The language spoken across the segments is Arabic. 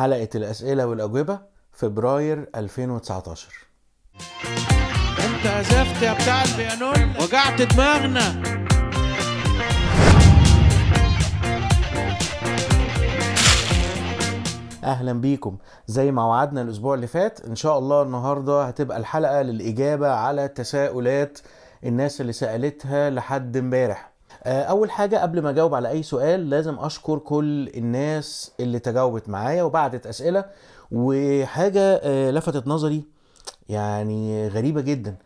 حلقة الأسئلة والأجوبة فبراير 2019 انت عزفت يا بتاع البيانون وجعت دماغنا اهلا بيكم زي ما وعدنا الاسبوع اللي فات ان شاء الله النهارده هتبقى الحلقه للاجابه على تساؤلات الناس اللي سالتها لحد امبارح آه، اول حاجه قبل ما اجاوب على اي سؤال لازم اشكر كل الناس اللي تجاوبت معايا وبعتت اسئله وحاجه آه، لفتت نظري يعني غريبه جدا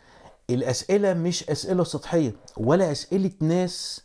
الاسئله مش اسئله سطحيه ولا اسئله ناس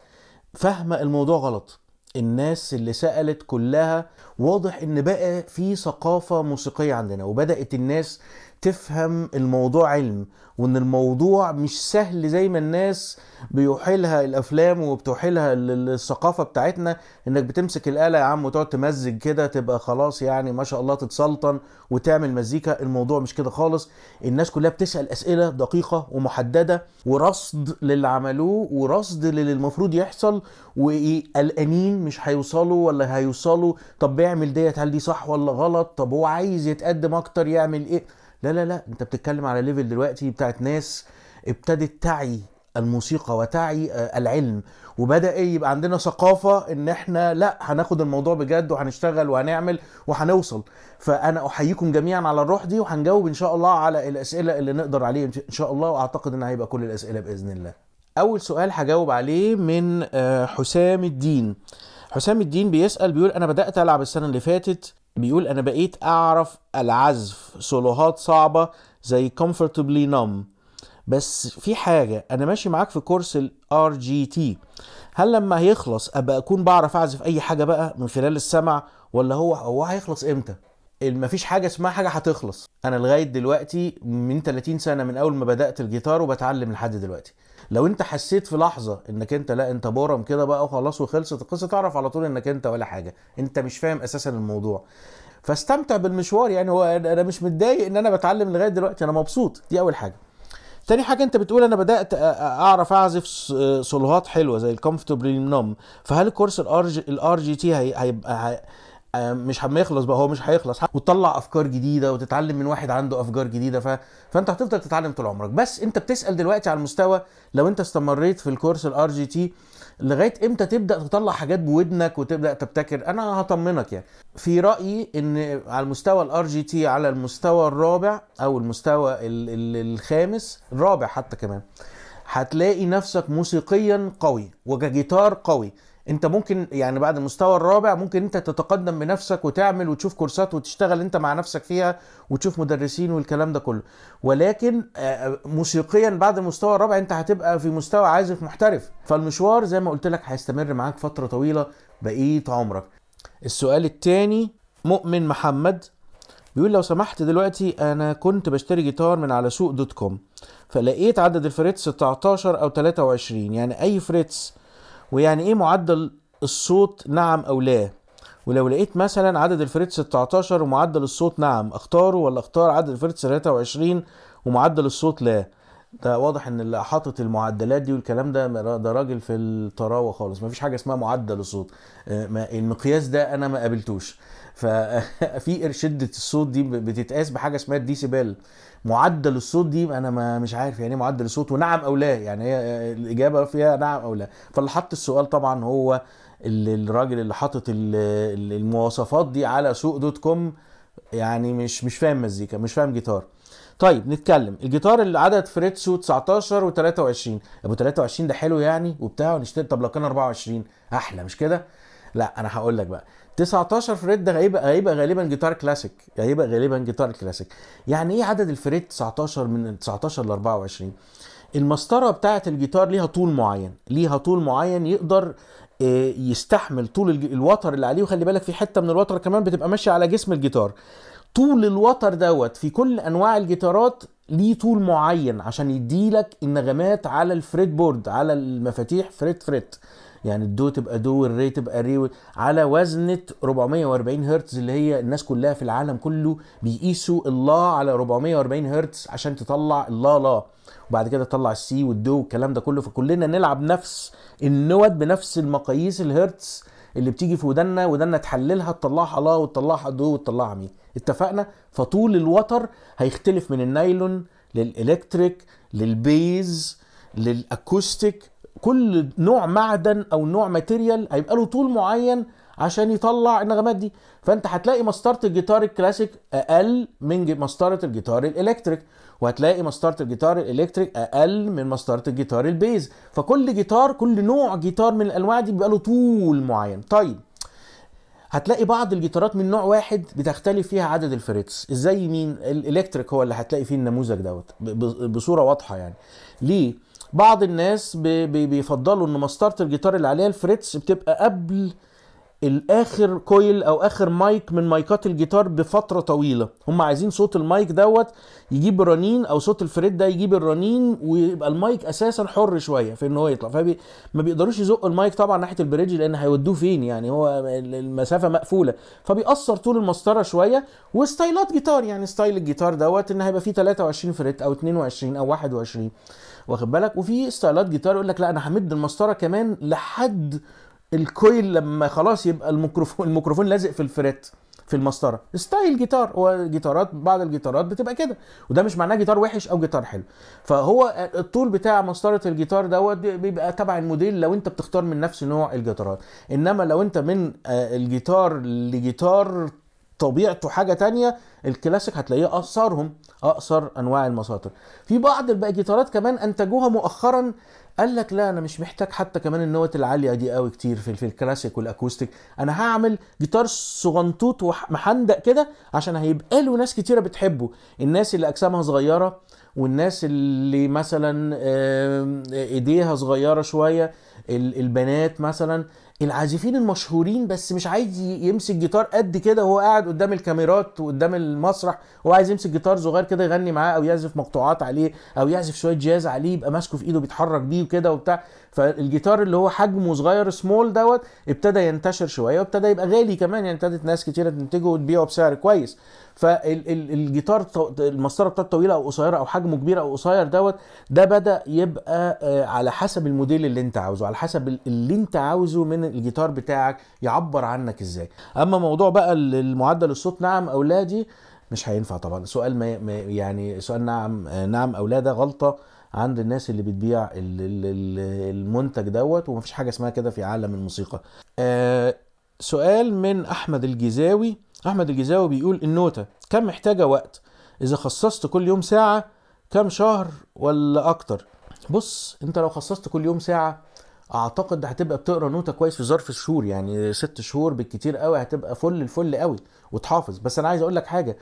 فاهمه الموضوع غلط الناس اللي سالت كلها واضح ان بقى في ثقافه موسيقيه عندنا وبدات الناس تفهم الموضوع علم وان الموضوع مش سهل زي ما الناس بيحيلها الافلام وبتحيلها الثقافه بتاعتنا انك بتمسك الاله يا عم وتقعد تمزج كده تبقى خلاص يعني ما شاء الله تتسلطن وتعمل مزيكا الموضوع مش كده خالص الناس كلها بتسال اسئله دقيقه ومحدده ورصد للي عملوه ورصد للي المفروض يحصل وقلقانين مش هيوصلوا ولا هيوصلوا طب بيعمل ديت هل دي صح ولا غلط طب هو عايز يتقدم اكتر يعمل ايه لا لا لا انت بتتكلم على ليفل دلوقتي بتاعت ناس ابتدت تعي الموسيقى وتعي آه، العلم وبدا ايه يبقى عندنا ثقافه ان احنا لا هناخد الموضوع بجد وهنشتغل وهنعمل وهنوصل فانا احييكم جميعا على الروح دي وهنجاوب ان شاء الله على الاسئله اللي نقدر عليه ان شاء الله واعتقد ان هيبقى كل الاسئله باذن الله اول سؤال هجاوب عليه من آه، حسام الدين حسام الدين بيسال بيقول انا بدات العب السنه اللي فاتت بيقول انا بقيت اعرف العزف سولوهات صعبه زي comfortably numb بس في حاجه انا ماشي معاك في كورس الار جي تي هل لما هيخلص ابقى اكون بعرف اعزف اي حاجه بقى من خلال السمع ولا هو هو هيخلص امتى مفيش حاجه اسمها حاجه هتخلص انا لغايه دلوقتي من 30 سنه من اول ما بدات الجيتار وبتعلم لحد دلوقتي لو انت حسيت في لحظه انك انت لا انت بورم كده بقى وخلاص وخلصت القصه تعرف على طول انك انت ولا حاجه انت مش فاهم اساسا الموضوع فاستمتع بالمشوار يعني هو انا مش متضايق ان انا بتعلم لغايه دلوقتي انا مبسوط دي اول حاجه تاني حاجه انت بتقول انا بدات اعرف اعزف صلوات حلوه زي الكومفتبل نوم فهل كورس الار جي الار جي تي هيبقى آه، مش يخلص بقى هو مش هيخلص وتطلع افكار جديده وتتعلم من واحد عنده افكار جديده ف... فانت هتفضل تتعلم طول عمرك بس انت بتسال دلوقتي على المستوى لو انت استمريت في الكورس الار جي تي لغايه امتى تبدا تطلع حاجات بودنك وتبدا تبتكر انا هطمنك يعني في رايي ان على المستوى الار جي تي على المستوى الرابع او المستوى ال ال الخامس الرابع حتى كمان هتلاقي نفسك موسيقيا قوي وكجيتار قوي انت ممكن يعني بعد المستوى الرابع ممكن انت تتقدم بنفسك وتعمل وتشوف كورسات وتشتغل انت مع نفسك فيها وتشوف مدرسين والكلام ده كله ولكن آه، آه، موسيقيا بعد المستوى الرابع انت هتبقى في مستوى عازف محترف فالمشوار زي ما قلت لك هيستمر معاك فتره طويله بقيه عمرك السؤال الثاني مؤمن محمد بيقول لو سمحت دلوقتي انا كنت بشتري جيتار من على سوق دوت كوم فلقيت عدد الفريتس 19 او 23 يعني اي فريتس ويعني ايه معدل الصوت نعم او لا ولو لقيت مثلا عدد الفريت 16 ومعدل الصوت نعم اختاره ولا اختار عدد الفريت 23 ومعدل الصوت لا ده واضح ان اللي حاطط المعدلات دي والكلام ده ده راجل في الطراوه خالص مفيش حاجه اسمها معدل الصوت آه، المقياس ده انا ما قابلتوش ففي شده الصوت دي بتتقاس بحاجه اسمها الديسيبل معدل الصوت دي انا ما مش عارف يعني ايه معدل الصوت ونعم او لا يعني هي الاجابه فيها نعم او لا فاللي حط السؤال طبعا هو الراجل اللي حاطط المواصفات دي على سوق دوت كوم يعني مش مش فاهم مزيكا مش فاهم جيتار طيب نتكلم الجيتار اللي عدد فريتسو 19 و23 ابو 23 ده حلو يعني وبتاع ونشتري طب لو كان 24 احلى مش كده لا انا هقول لك بقى 19 فريت ده هيبقى هيبقى غالبا جيتار كلاسيك هيبقى غالبا جيتار كلاسيك يعني ايه عدد الفريت 19 من 19 ل 24 المسطره بتاعه الجيتار ليها طول معين ليها طول معين يقدر آه، يستحمل طول الوتر اللي عليه وخلي بالك في حته من الوتر كمان بتبقى ماشيه على جسم الجيتار طول الوتر دوت في كل انواع الجيتارات ليه طول معين عشان يديلك النغمات على الفريت بورد على المفاتيح فريت فريت يعني الدو تبقى دو والري تبقى ري على وزنه 440 هرتز اللي هي الناس كلها في العالم كله بيقيسوا الله على 440 هرتز عشان تطلع الله لا وبعد كده تطلع السي والدو والكلام ده كله فكلنا نلعب نفس النوت بنفس المقاييس الهرتز اللي بتيجي في ودنا ودنا تحللها تطلعها لا وتطلعها دو وتطلعها مي اتفقنا فطول الوتر هيختلف من النايلون للالكتريك للبيز للاكوستيك كل نوع معدن او نوع ماتيريال هيبقى له طول معين عشان يطلع النغمات دي فانت هتلاقي مسطره الجيتار الكلاسيك اقل من مسطره الجيتار الالكتريك وهتلاقي مسطره الجيتار الالكتريك اقل من مسطره الجيتار البيز فكل جيتار كل نوع جيتار من الانواع دي بيبقى له طول معين طيب هتلاقي بعض الجيتارات من نوع واحد بتختلف فيها عدد الفريتس ازاي مين الالكتريك هو اللي هتلاقي فيه النموذج دوت بصوره واضحه يعني ليه بعض الناس بيفضلوا ان مسطره الجيتار اللي عليها الفريتس بتبقى قبل الاخر كويل او اخر مايك من مايكات الجيتار بفتره طويله هم عايزين صوت المايك دوت يجيب الرنين او صوت الفريت ده يجيب الرنين ويبقى المايك اساسا حر شويه في ان هو يطلع فما بيقدروش يزقوا المايك طبعا ناحيه البريدج لان هيودوه فين يعني هو المسافه مقفوله فبيأثر طول المسطره شويه وستايلات جيتار يعني ستايل الجيتار دوت ان هيبقى فيه 23 فريت او 22 او 21 واخد بالك وفي ستايلات جيتار يقول لك لا انا همد المسطره كمان لحد الكويل لما خلاص يبقى الميكروفون الميكروفون لازق في الفريت في المسطره ستايل جيتار هو جيتارات بعض الجيتارات بتبقى كده وده مش معناه جيتار وحش او جيتار حلو فهو الطول بتاع مسطره الجيتار دوت بيبقى تبع الموديل لو انت بتختار من نفس نوع الجيتارات انما لو انت من آه، الجيتار لجيتار طبيعته حاجه تانية الكلاسيك هتلاقيه اقصرهم اقصر انواع المساطر في بعض جيتارات كمان انتجوها مؤخرا قال لك لا انا مش محتاج حتى كمان النوت العاليه دي قوي كتير في, في الكلاسيك والاكوستيك انا هعمل جيتار صغنطوط ومحندق كده عشان هيبقى له ناس كتيره بتحبه الناس اللي اجسامها صغيره والناس اللي مثلا ايديها صغيره شويه البنات مثلا العازفين المشهورين بس مش عايز يمسك جيتار قد كده وهو قاعد قدام الكاميرات وقدام المسرح هو عايز يمسك جيتار صغير كده يغني معاه او يعزف مقطوعات عليه او يعزف شويه جاز عليه يبقى ماسكه في ايده بيتحرك بيه وكده وبتاع فالجيتار اللي هو حجمه صغير سمول دوت ابتدى ينتشر شويه وابتدى يبقى غالي كمان يعني ابتدت ناس كتيره تنتجه وتبيعه بسعر كويس فالجيتار المسطره بتاعته طويله او قصيره او حجمه كبير او قصير دوت ده بدا يبقى آه، على حسب الموديل اللي انت عاوزه على حسب اللي انت عاوزه من الجيتار بتاعك يعبر عنك ازاي اما موضوع بقى المعدل الصوت نعم او لا دي مش هينفع طبعا سؤال ما يعني سؤال نعم آه، نعم او لا ده غلطه عند الناس اللي بتبيع المنتج دوت ومفيش حاجه اسمها كده في عالم الموسيقى آه، سؤال من احمد الجزاوي احمد الجزاوي بيقول النوتة كم محتاجة وقت اذا خصصت كل يوم ساعة كم شهر ولا اكتر بص انت لو خصصت كل يوم ساعة اعتقد هتبقى بتقرا نوتة كويس في ظرف الشهور يعني ست شهور بالكتير قوي هتبقى فل الفل قوي وتحافظ بس انا عايز اقول لك حاجة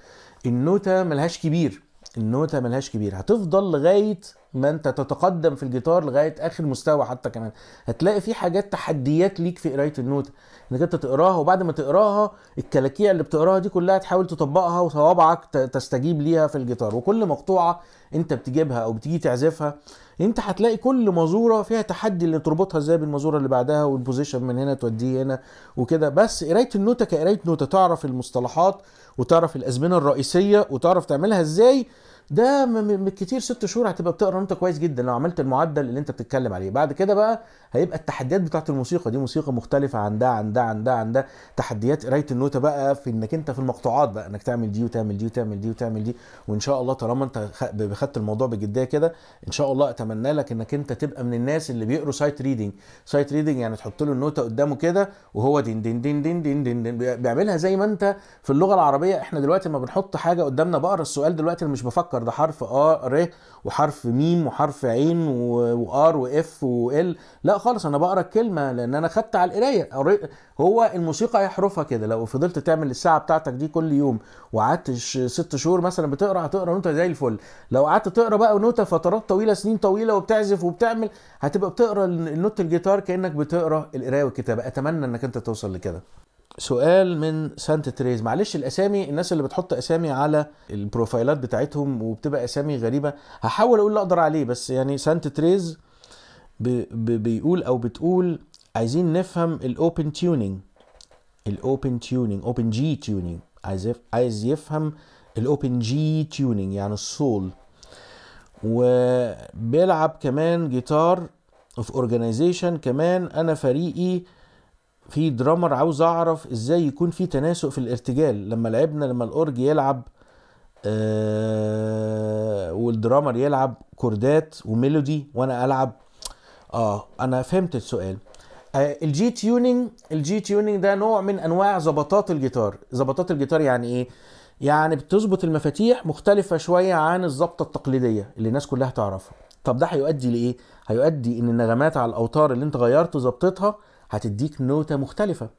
النوتة ملهاش كبير النوتة ملهاش كبير هتفضل لغاية ما انت تتقدم في الجيتار لغايه اخر مستوى حتى كمان هتلاقي في حاجات تحديات ليك في قرايه النوتة انك انت تقراها وبعد ما تقراها الكلاكيع اللي بتقراها دي كلها تحاول تطبقها وصوابعك تستجيب ليها في الجيتار وكل مقطوعه انت بتجيبها او بتيجي تعزفها انت هتلاقي كل مزوره فيها تحدي اللي تربطها ازاي بالمزوره اللي بعدها والبوزيشن من هنا توديه هنا وكده بس قرايه النوتة كقرايه نوتة تعرف المصطلحات وتعرف الازمنه الرئيسيه وتعرف تعملها ازاي ده من كتير ست شهور هتبقى بتقرا نوتة كويس جدا لو عملت المعدل اللي انت بتتكلم عليه بعد كده بقى هيبقى التحديات بتاعه الموسيقى دي موسيقى مختلفه عن ده عن ده عن ده عن ده تحديات قرايه النوتة بقى في انك انت في المقطوعات بقى انك تعمل دي وتعمل دي وتعمل دي وتعمل دي وان شاء الله طالما انت خدت الموضوع بجديه كده ان شاء الله اتمنى لك انك انت تبقى من الناس اللي بيقروا سايت ريدنج سايت ريدنج يعني تحط له النوتة قدامه كده وهو دين دين دين دين دين, دين, دين بيعملها زي ما انت في اللغه العربيه احنا دلوقتي ما بنحط حاجه قدامنا بقرا السؤال دلوقتي مش بفكر نفكر ده حرف اه ر وحرف ميم وحرف عين وار واف وال لا خالص انا بقرا الكلمه لان انا خدت على القرايه هو الموسيقى هي حروفها كده لو فضلت تعمل الساعه بتاعتك دي كل يوم وقعدت ست شهور مثلا بتقرا هتقرا نوته زي الفل لو قعدت تقرا بقى نوته فترات طويله سنين طويله وبتعزف وبتعمل هتبقى بتقرا نوت الجيتار كانك بتقرا القرايه والكتابه اتمنى انك انت توصل لكده سؤال من سانت تريز معلش الاسامي الناس اللي بتحط اسامي على البروفايلات بتاعتهم وبتبقى اسامي غريبه هحاول اقول اللي اقدر عليه بس يعني سانت تريز بيقول او بتقول عايزين نفهم الاوبن تيونينج الاوبن تيونينج اوبن جي تيونينج عايز عايز يفهم الاوبن جي تيونينج يعني السول وبيلعب كمان جيتار في اورجانيزيشن كمان انا فريقي في درامر عاوز اعرف ازاي يكون في تناسق في الارتجال لما لعبنا لما الاورج يلعب آه والدرامر يلعب كوردات وميلودي وانا العب اه انا فهمت السؤال آه الجي تيوننج الجي تيوننج ده نوع من انواع ظبطات الجيتار ظبطات الجيتار يعني ايه يعني بتظبط المفاتيح مختلفه شويه عن الظبطه التقليديه اللي الناس كلها تعرفها طب ده هيؤدي لايه هيؤدي ان النغمات على الاوتار اللي انت غيرت ظبطتها هتديك نوتة مختلفة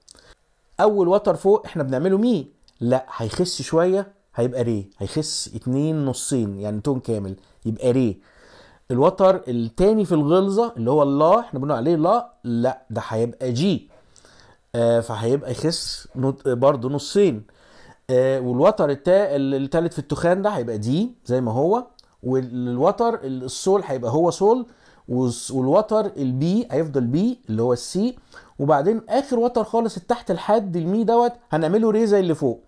أول وتر فوق احنا بنعمله مي لا هيخس شوية هيبقى ري هيخس اتنين نصين يعني تون كامل يبقى ري الوتر التاني في الغلظة اللي هو الله احنا بنقول عليه لا لا ده هيبقى جي آه فهيبقى يخس برضه نصين آه والوتر التا التالت في التخان ده هيبقى دي زي ما هو والوتر الصول هيبقى هو صول والوتر البي هيفضل بي اللي هو السي وبعدين اخر وتر خالص التحت الحاد المي e دوت هنعمله ري زي اللي فوق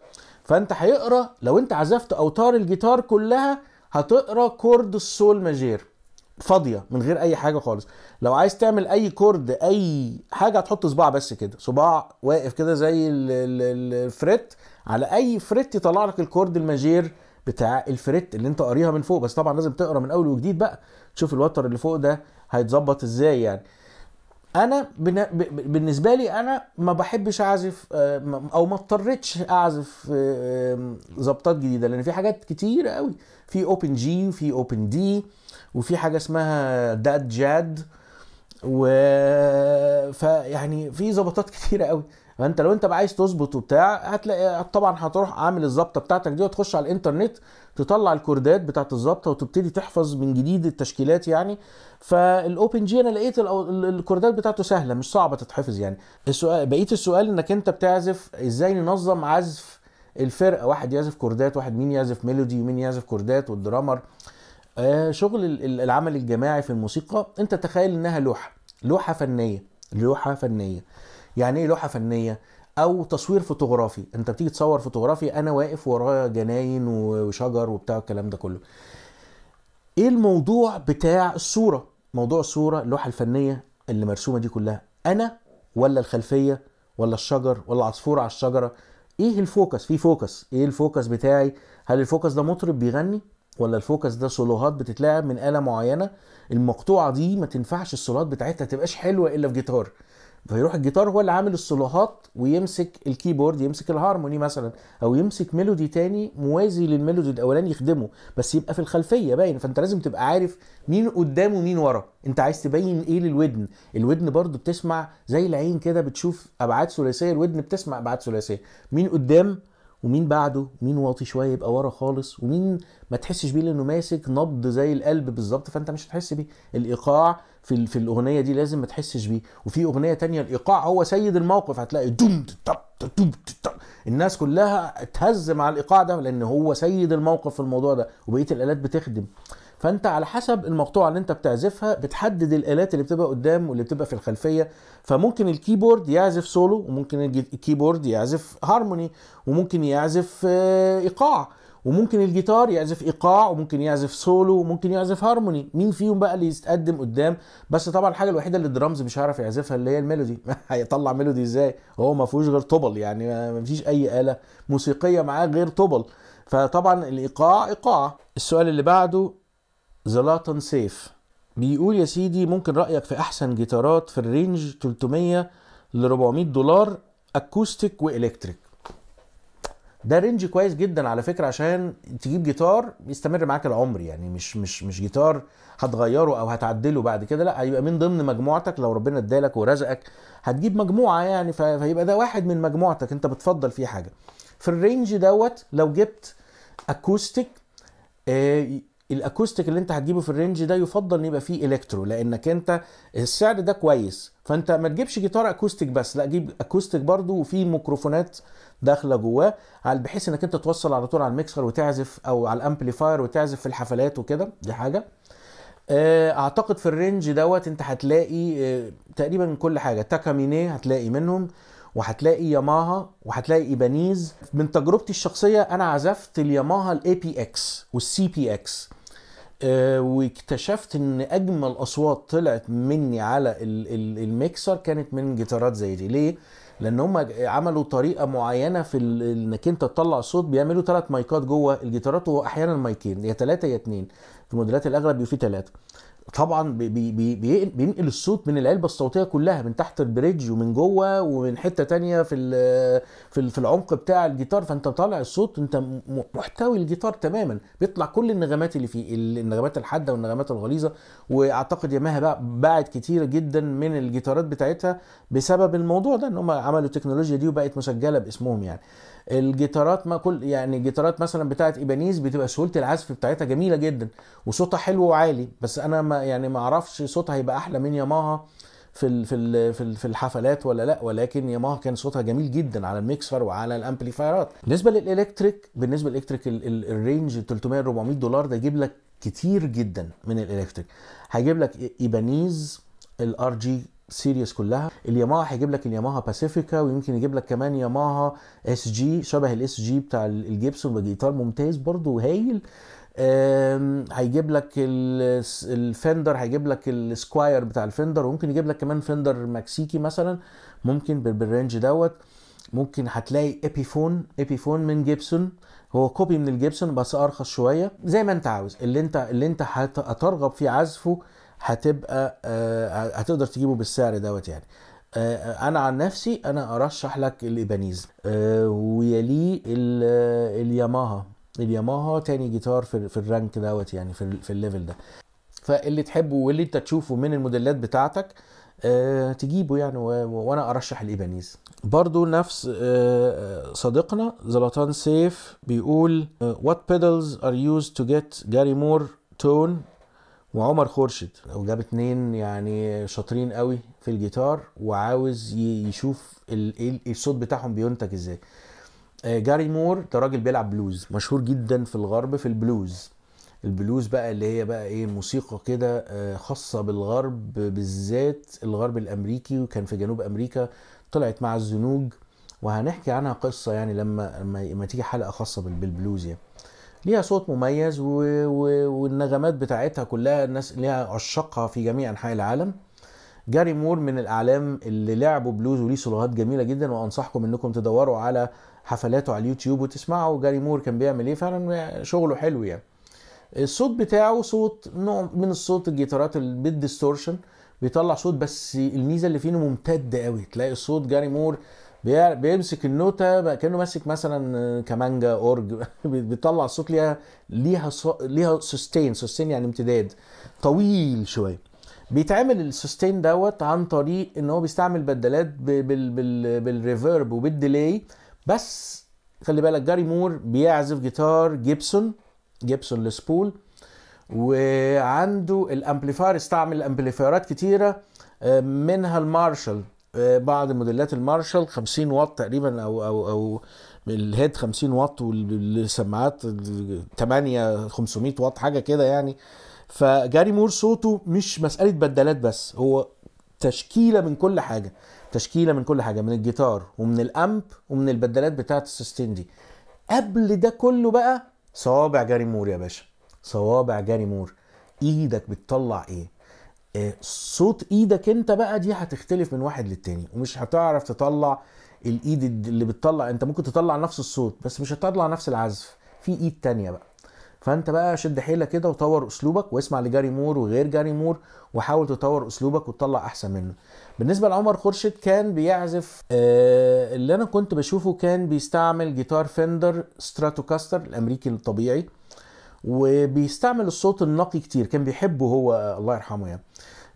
فانت هيقرا لو انت عزفت اوتار الجيتار كلها هتقرا كورد السول ماجير فاضيه من غير اي حاجه خالص لو عايز تعمل اي كورد اي حاجه هتحط صباع بس كده صباع واقف كده زي الفريت على اي فريت يطلع لك الكورد الماجير بتاع الفريت اللي انت قاريها من فوق بس طبعا لازم تقرا من اول وجديد بقى تشوف الوتر اللي فوق ده هيتظبط ازاي يعني انا بالنسبه لي انا ما بحبش اعزف آه، او ما اضطريتش اعزف آه، ظبطات جديده لان في حاجات كتير قوي في اوبن جي وفي اوبن دي وفي حاجه اسمها داد جاد و فيعني في ظبطات كتيره قوي فانت لو انت عايز تظبط وبتاع هتلاقي طبعا هتروح عامل الظبطه بتاعتك دي وتخش على الانترنت تطلع الكوردات بتاعت الظبطه وتبتدي تحفظ من جديد التشكيلات يعني فالاوبن جي انا لقيت الكوردات بتاعته سهله مش صعبه تتحفظ يعني السؤال بقيه السؤال انك انت بتعزف ازاي ننظم عزف الفرقه واحد يعزف كوردات واحد مين يعزف ميلودي ومين يعزف كوردات والدرامر آه، شغل العمل الجماعي في الموسيقى انت تخيل انها لوحه لوحه فنيه لوحه فنيه يعني ايه لوحه فنيه او تصوير فوتوغرافي انت بتيجي تصور فوتوغرافي انا واقف ورايا جناين وشجر وبتاع الكلام ده كله ايه الموضوع بتاع الصوره موضوع الصوره اللوحه الفنيه اللي مرسومه دي كلها انا ولا الخلفيه ولا الشجر ولا عصفور على الشجره ايه الفوكس في فوكس ايه الفوكس بتاعي هل الفوكس ده مطرب بيغني ولا الفوكس ده سولوهات بتتلعب من آلة معينة المقطوعة دي ما تنفعش السولوهات بتاعتها تبقاش حلوة إلا في جيتار فيروح الجيتار هو اللي عامل الصلوهات ويمسك الكيبورد يمسك الهارموني مثلا او يمسك ميلودي تاني موازي للميلودي الاولاني يخدمه بس يبقى في الخلفيه باين فانت لازم تبقى عارف مين قدام ومين ورا انت عايز تبين ايه للودن الودن برضو بتسمع زي العين كده بتشوف ابعاد ثلاثيه الودن بتسمع ابعاد ثلاثيه مين قدام ومين بعده مين واطي شويه يبقى ورا خالص ومين ما تحسش بيه لانه ماسك نبض زي القلب بالظبط فانت مش هتحس بيه الايقاع في في الاغنيه دي لازم ما تحسش بيه وفي اغنيه تانية الايقاع هو سيد الموقف هتلاقي دوم تطب تطب تطب الناس كلها اتهز مع الايقاع ده لان هو سيد الموقف في الموضوع ده وبقيه الالات بتخدم فانت على حسب المقطوعه اللي انت بتعزفها بتحدد الالات اللي بتبقى قدام واللي بتبقى في الخلفيه فممكن الكيبورد يعزف سولو وممكن الكيبورد يعزف هارموني وممكن يعزف آه، ايقاع وممكن الجيتار يعزف ايقاع وممكن يعزف سولو وممكن يعزف هارموني مين فيهم بقى اللي يتقدم قدام بس طبعا الحاجه الوحيده اللي الدرامز مش هيعرف يعزفها اللي هي الميلودي هيطلع ميلودي ازاي هو ما فيهوش غير طبل يعني ما فيش اي اله موسيقيه معاه غير طبل فطبعا الايقاع ايقاع السؤال اللي بعده زلاطن سيف بيقول يا سيدي ممكن رأيك في أحسن جيتارات في الرينج 300 ل 400 دولار أكوستيك وإلكتريك ده رينج كويس جدا على فكرة عشان تجيب جيتار يستمر معاك العمر يعني مش مش مش جيتار هتغيره أو هتعدله بعد كده لا هيبقى من ضمن مجموعتك لو ربنا ادالك ورزقك هتجيب مجموعة يعني فيبقى ده واحد من مجموعتك أنت بتفضل فيه حاجة في الرينج دوت لو جبت أكوستيك آه، الاكوستيك اللي انت هتجيبه في الرينج ده يفضل ان يبقى فيه الكترو لانك انت السعر ده كويس فانت ما تجيبش جيتار اكوستيك بس لا جيب اكوستيك برضو وفيه ميكروفونات داخله جواه بحيث انك انت توصل على طول على الميكسر وتعزف او على الامبليفاير وتعزف في الحفلات وكده دي حاجه آه، اعتقد في الرينج دوت انت هتلاقي آه، تقريبا كل حاجه تاكاميني هتلاقي منهم وهتلاقي ياماها وهتلاقي ايبانيز من تجربتي الشخصيه انا عزفت الياماها الاي بي اكس والسي بي اكس آه، واكتشفت ان اجمل اصوات طلعت مني على الميكسر كانت من جيتارات زي دي ليه لان هم عملوا طريقه معينه في انك انت تطلع صوت بيعملوا ثلاث مايكات جوه الجيتارات واحيانا مايكين يا ثلاثه يا اثنين في موديلات الاغلب في ثلاثه طبعا بينقل الصوت من العلبه الصوتيه كلها من تحت البريدج ومن جوه ومن حته تانية في في في العمق بتاع الجيتار فانت طالع الصوت انت محتوي الجيتار تماما بيطلع كل النغمات اللي فيه النغمات الحاده والنغمات الغليظه واعتقد ياماها باعت كتير جدا من الجيتارات بتاعتها بسبب الموضوع ده ان هم عملوا التكنولوجيا دي وبقت مسجله باسمهم يعني الجيتارات ما كل يعني الجيتارات مثلا بتاعه ايبانيز بتبقى سهوله العزف بتاعتها جميله جدا وصوتها حلو وعالي بس انا ما يعني ما اعرفش صوتها هيبقى احلى من ياماها في في في الحفلات ولا لا ولكن ياماها كان صوتها جميل جدا على الميكسر وعلى الامبليفايرات بالنسبه للالكتريك بالنسبه للالكتريك الرينج 300 400 دولار ده يجيب لك كتير جدا من الالكتريك هيجيب لك ايبانيز الار جي سيريس كلها الياماها هيجيب لك الياماها باسيفيكا ويمكن يجيب لك كمان ياماها اس جي شبه الاس جي بتاع الجيبسون بجيتار ممتاز برضو هايل هيجيب لك الفندر هيجيب لك السكواير بتاع الفندر وممكن يجيب لك كمان فندر مكسيكي مثلا ممكن بالرينج دوت ممكن هتلاقي ايبيفون ايبيفون من جيبسون هو كوبي من الجيبسون بس ارخص شويه زي ما انت عاوز اللي انت اللي انت هترغب في عزفه هتبقى آه، هتقدر تجيبه بالسعر دوت يعني آه، انا عن نفسي انا ارشح لك الابانيز آه، ويليه الياماها الياماها تاني جيتار في, في الرانك دوت يعني في, في الليفل ده فاللي تحبه واللي انت تشوفه من الموديلات بتاعتك تجيبه يعني وانا ارشح الايبانيز برضو نفس صديقنا زلطان سيف بيقول what pedals are used to get Gary Moore tone وعمر خورشيد وجاب اتنين يعني شاطرين قوي في الجيتار وعاوز يشوف إيه الصوت بتاعهم بينتج ازاي آه، جاري مور ده راجل بيلعب بلوز مشهور جدا في الغرب في البلوز البلوز بقى اللي هي بقى ايه موسيقى كده آه، خاصه بالغرب بالذات الغرب الامريكي وكان في جنوب امريكا طلعت مع الزنوج وهنحكي عنها قصه يعني لما لما تيجي حلقه خاصه بالبلوز يعني ليها صوت مميز و... و... والنغمات بتاعتها كلها الناس ليها عشاقها في جميع انحاء العالم جاري مور من الاعلام اللي لعبوا بلوز وليه صلوات جميله جدا وانصحكم انكم تدوروا على حفلاته على اليوتيوب وتسمعوا جاري مور كان بيعمل ايه فعلا شغله حلو يعني الصوت بتاعه صوت نوع من الصوت الجيتارات بالديستورشن بيطلع صوت بس الميزه اللي فيه انه ممتد قوي تلاقي الصوت جاري مور بيمسك النوته كانه ماسك مثلا كمانجا اورج بيطلع صوت ليها ليها ليها سستين سستين يعني امتداد طويل شويه بيتعمل السستين دوت عن طريق ان هو بيستعمل بدلات بالريفيرب وبالديلي بس خلي بالك جاري مور بيعزف جيتار جيبسون جيبسون لسبول وعنده الامبليفاير استعمل امبليفايرات كتيره آه، منها المارشال بعض موديلات المارشال 50 واط تقريبا او او او الهيد 50 واط والسماعات 8 500 واط حاجه كده يعني فجاري مور صوته مش مساله بدلات بس هو تشكيله من كل حاجه تشكيله من كل حاجه من الجيتار ومن الامب ومن البدلات بتاعه السيستم دي قبل ده كله بقى صوابع جاري مور يا باشا صوابع جاري مور ايدك بتطلع ايه آه، صوت ايدك انت بقى دي هتختلف من واحد للتاني ومش هتعرف تطلع الايد اللي بتطلع انت ممكن تطلع نفس الصوت بس مش هتطلع نفس العزف في ايد تانية بقى فانت بقى شد حيلك كده وطور اسلوبك واسمع لجاري مور وغير جاري مور وحاول تطور اسلوبك وتطلع احسن منه بالنسبه لعمر خورشيد كان بيعزف آه اللي انا كنت بشوفه كان بيستعمل جيتار فندر ستراتوكاستر الامريكي الطبيعي وبيستعمل الصوت النقي كتير كان بيحبه هو الله يرحمه يعني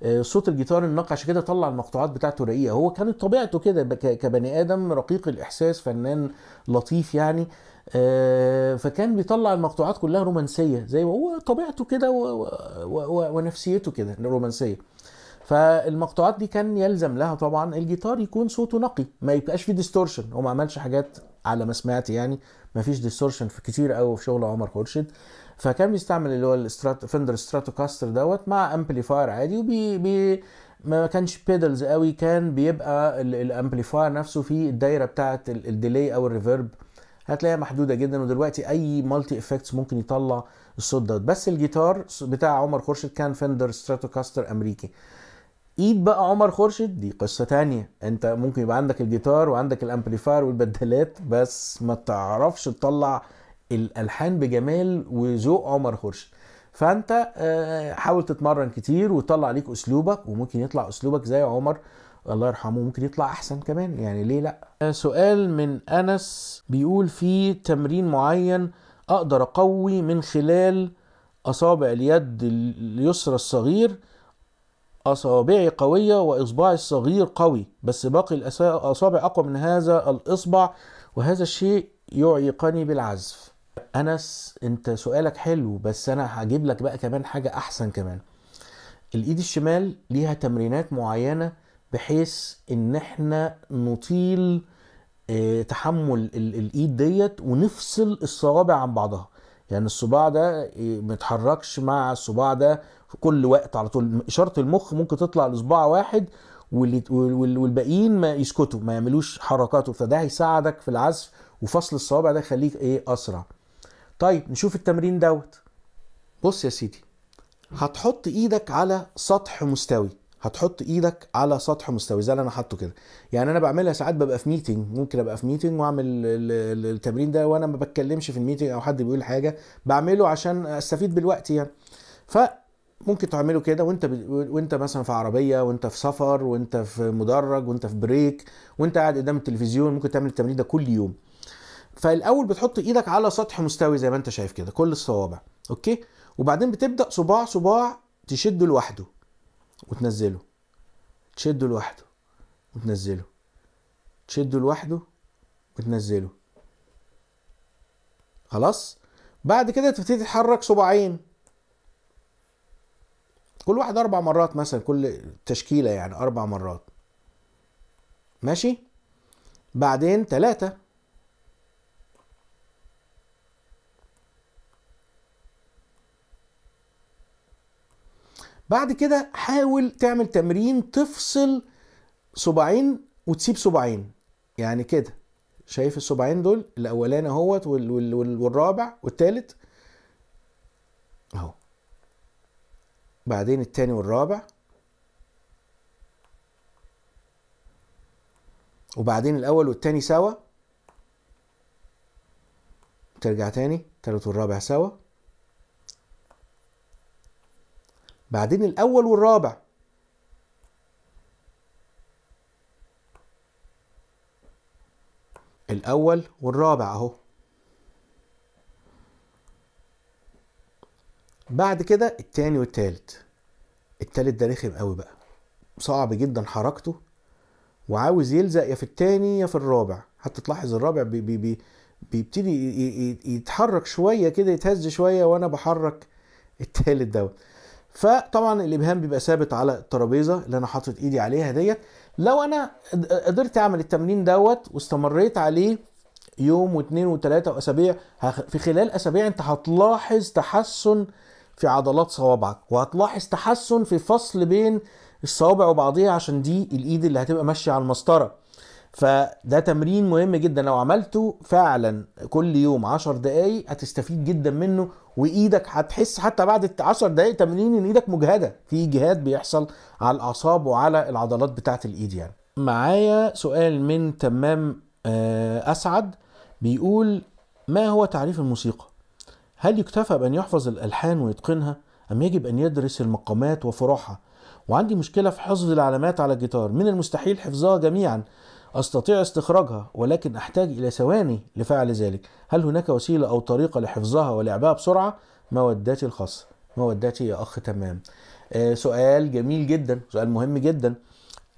آه، صوت الجيتار النقي عشان كده طلع المقطوعات بتاعته رقيقه هو كانت طبيعته كده كبني ادم رقيق الاحساس فنان لطيف يعني آه، فكان بيطلع المقطوعات كلها رومانسيه زي ما هو طبيعته كده ونفسيته كده رومانسيه فالمقطوعات دي كان يلزم لها طبعا الجيتار يكون صوته نقي ما يبقاش فيه ديستورشن هو ما عملش حاجات على ما سمعت يعني ما فيش ديستورشن في كتير قوي في شغل عمر خورشيد فكان بيستعمل اللي هو الاسترات فندر ستراتوكاستر دوت مع امبليفاير عادي وبي بي ما كانش بيدلز قوي كان بيبقى الامبليفاير نفسه في الدايره بتاعه الديلي او الريفيرب هتلاقيها محدوده جدا ودلوقتي اي مالتي افكتس ممكن يطلع الصوت دوت بس الجيتار بتاع عمر خورشيد كان فندر ستراتوكاستر امريكي ايد بقى عمر خورشيد دي قصه تانية انت ممكن يبقى عندك الجيتار وعندك الامبليفاير والبدلات بس ما تعرفش تطلع الالحان بجمال وذوق عمر خورشيد فانت آه، حاول تتمرن كتير وتطلع ليك اسلوبك وممكن يطلع اسلوبك زي عمر الله يرحمه ممكن يطلع احسن كمان يعني ليه لا آه، سؤال من انس بيقول في تمرين معين اقدر اقوي من خلال اصابع اليد اليسرى الصغير اصابعي قويه واصبعي الصغير قوي بس باقي الاصابع اقوى من هذا الاصبع وهذا الشيء يعيقني بالعزف انس انت سؤالك حلو بس انا هجيب لك بقى كمان حاجه احسن كمان الايد الشمال ليها تمرينات معينه بحيث ان احنا نطيل آه، تحمل الايد ديت ونفصل الصوابع عن بعضها يعني الصباع ده آه، متحركش مع الصباع ده في كل وقت على طول اشاره المخ ممكن تطلع لصباع واحد والباقيين ما يسكتوا ما يعملوش حركاته فده هيساعدك في العزف وفصل الصوابع ده يخليك ايه اسرع طيب نشوف التمرين دوت بص يا سيدي هتحط ايدك على سطح مستوي هتحط ايدك على سطح مستوي زي اللي انا حاطه كده يعني انا بعملها ساعات ببقى في ميتنج ممكن ابقى في ميتنج واعمل التمرين ده وانا ما بتكلمش في الميتنج او حد بيقول حاجه بعمله عشان استفيد بالوقت يعني ف ممكن تعمله كده وانت ب... وانت مثلا في عربيه وانت في سفر وانت في مدرج وانت في بريك وانت قاعد قدام التلفزيون ممكن تعمل التمرين ده كل يوم فالاول بتحط ايدك على سطح مستوي زي ما انت شايف كده كل الصوابع اوكي وبعدين بتبدا صباع صباع تشده لوحده وتنزله تشده لوحده وتنزله تشده لوحده وتنزله خلاص بعد كده تبتدي تحرك صباعين كل واحد اربع مرات مثلا كل تشكيله يعني اربع مرات ماشي بعدين ثلاثه بعد كده حاول تعمل تمرين تفصل صباعين وتسيب صباعين يعني كده شايف الصباعين دول الاولاني اهوت والرابع والتالت اهو بعدين التاني والرابع وبعدين الاول والتاني سوا ترجع تاني التالت والرابع سوا بعدين الأول والرابع الأول والرابع أهو بعد كده التاني والتالت التالت ده رخم قوي بقى صعب جدا حركته وعاوز يلزق يا في التاني يا في الرابع حتى تلاحظ الرابع بي بي بي بيبتدي يتحرك شويه كده يتهز شويه وانا بحرك التالت دوت فطبعا الابهام بيبقى ثابت على الترابيزه اللي انا حاطط ايدي عليها ديت لو انا قدرت اعمل التمرين دوت واستمريت عليه يوم واثنين وثلاثه واسابيع في خلال اسابيع انت هتلاحظ تحسن في عضلات صوابعك وهتلاحظ تحسن في فصل بين الصوابع وبعضيها عشان دي الايد اللي هتبقى ماشيه على المسطره فده تمرين مهم جدا لو عملته فعلا كل يوم 10 دقايق هتستفيد جدا منه وايدك هتحس حتى بعد 10 دقايق تمرين ان ايدك مجهده في جهاد بيحصل على الاعصاب وعلى العضلات بتاعه الايد يعني معايا سؤال من تمام آه، اسعد بيقول ما هو تعريف الموسيقى هل يكتفى بان يحفظ الالحان ويتقنها ام يجب ان يدرس المقامات وفروعها وعندي مشكله في حفظ العلامات على الجيتار من المستحيل حفظها جميعا أستطيع استخراجها ولكن أحتاج إلى ثواني لفعل ذلك هل هناك وسيلة أو طريقة لحفظها ولعبها بسرعة؟ موداتي الخاصة موداتي يا أخ تمام آه سؤال جميل جدا سؤال مهم جدا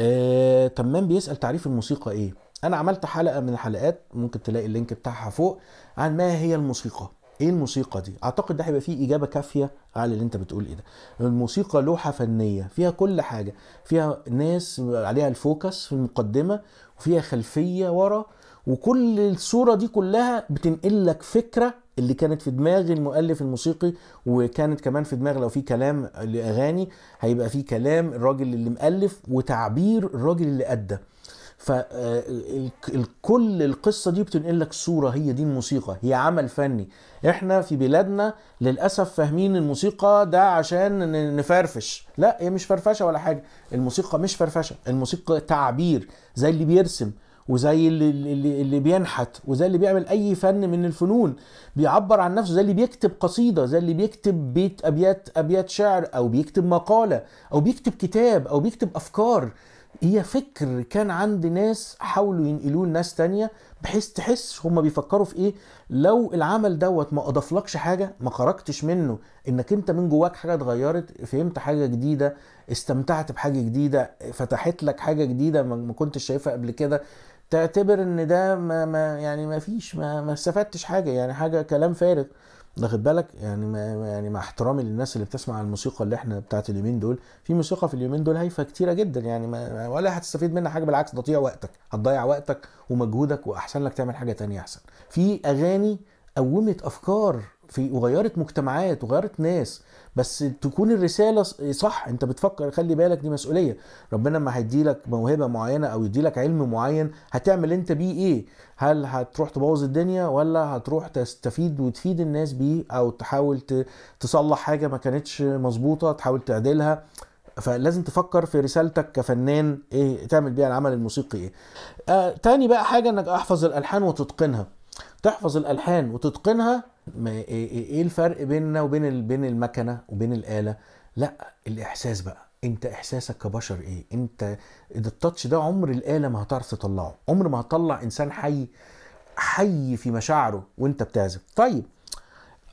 آه تمام بيسأل تعريف الموسيقى إيه؟ أنا عملت حلقة من الحلقات ممكن تلاقي اللينك بتاعها فوق عن ما هي الموسيقى ايه الموسيقى دي اعتقد ده هيبقى فيه اجابه كافيه على اللي انت بتقول ايه ده الموسيقى لوحه فنيه فيها كل حاجه فيها ناس عليها الفوكس في المقدمه وفيها خلفيه ورا وكل الصوره دي كلها بتنقل لك فكره اللي كانت في دماغ المؤلف الموسيقي وكانت كمان في دماغ لو في كلام لاغاني هيبقى في كلام الراجل اللي مؤلف وتعبير الراجل اللي ادى فكل آه، القصه دي بتنقل لك صوره هي دي الموسيقى هي عمل فني احنا في بلادنا للاسف فاهمين الموسيقى ده عشان نفرفش لا هي مش فرفشه ولا حاجه الموسيقى مش فرفشه الموسيقى تعبير زي اللي بيرسم وزي اللي, اللي, اللي بينحت وزي اللي بيعمل اي فن من الفنون بيعبر عن نفسه زي اللي بيكتب قصيده زي اللي بيكتب بيت ابيات ابيات شعر او بيكتب مقاله او بيكتب كتاب او بيكتب افكار هي فكر كان عند ناس حاولوا ينقلوه لناس تانية بحيث تحس هما بيفكروا في ايه لو العمل دوت ما اضافلكش حاجة ما خرجتش منه انك انت من جواك حاجة اتغيرت فهمت حاجة جديدة استمتعت بحاجة جديدة فتحت لك حاجة جديدة ما كنتش شايفها قبل كده تعتبر ان ده ما, ما يعني ما فيش ما, ما استفدتش حاجة يعني حاجة كلام فارغ واخد بالك يعني ما يعني مع احترامي للناس اللي بتسمع الموسيقى اللي احنا بتاعت اليومين دول في موسيقى في اليومين دول هايفه كتيره جدا يعني ما ولا هتستفيد منها حاجه بالعكس تضيع وقتك هتضيع وقتك ومجهودك واحسن لك تعمل حاجه تانية احسن في اغاني قومت افكار في وغيرت مجتمعات وغيرت ناس بس تكون الرساله صح انت بتفكر خلي بالك دي مسؤوليه ربنا ما هيديلك موهبه معينه او يديلك علم معين هتعمل انت بيه ايه هل هتروح تبوظ الدنيا ولا هتروح تستفيد وتفيد الناس بيه او تحاول تصلح حاجه ما كانتش مظبوطه تحاول تعدلها فلازم تفكر في رسالتك كفنان ايه تعمل بيها العمل الموسيقي ايه آه تاني بقى حاجه انك احفظ الالحان وتتقنها تحفظ الالحان وتتقنها إيه-, إيه-, ايه الفرق بيننا وبين بين المكنه وبين الاله لا الاحساس بقى انت احساسك كبشر ايه انت التاتش ده عمر الاله ما هتعرف تطلعه عمر ما هتطلع انسان حي حي في مشاعره وانت بتعزف طيب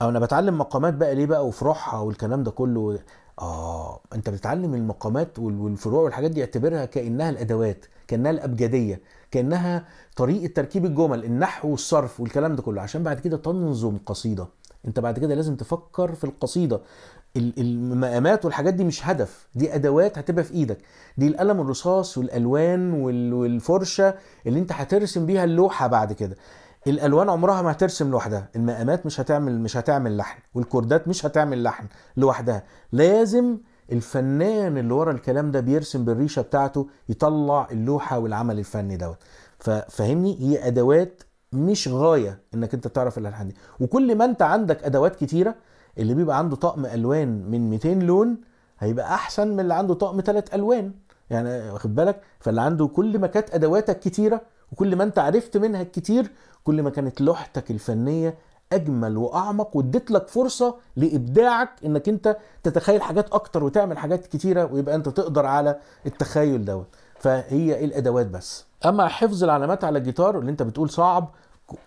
انا بتعلم مقامات بقى ليه بقى وفروعها والكلام ده كله اه انت بتتعلم المقامات والفروع والحاجات دي اعتبرها كانها الادوات كانها الابجديه كانها طريقه تركيب الجمل النحو والصرف والكلام ده كله عشان بعد كده تنظم قصيده انت بعد كده لازم تفكر في القصيده المقامات والحاجات دي مش هدف دي ادوات هتبقى في ايدك دي القلم الرصاص والالوان والفرشه اللي انت هترسم بيها اللوحه بعد كده الالوان عمرها ما هترسم لوحدها المقامات مش هتعمل مش هتعمل لحن والكوردات مش هتعمل لحن لوحدها لازم الفنان اللي ورا الكلام ده بيرسم بالريشه بتاعته يطلع اللوحه والعمل الفني دوت ففهمني هي ادوات مش غايه انك انت تعرف الالحان دي وكل ما انت عندك ادوات كتيره اللي بيبقى عنده طقم الوان من 200 لون هيبقى احسن من اللي عنده طقم ثلاث الوان يعني واخد بالك فاللي عنده كل ما كانت ادواتك كتيره وكل ما انت عرفت منها كتير كل ما كانت لوحتك الفنيه اجمل واعمق واديت لك فرصه لابداعك انك انت تتخيل حاجات اكتر وتعمل حاجات كتيره ويبقى انت تقدر على التخيل دوت فهي إيه الادوات بس اما حفظ العلامات على الجيتار اللي انت بتقول صعب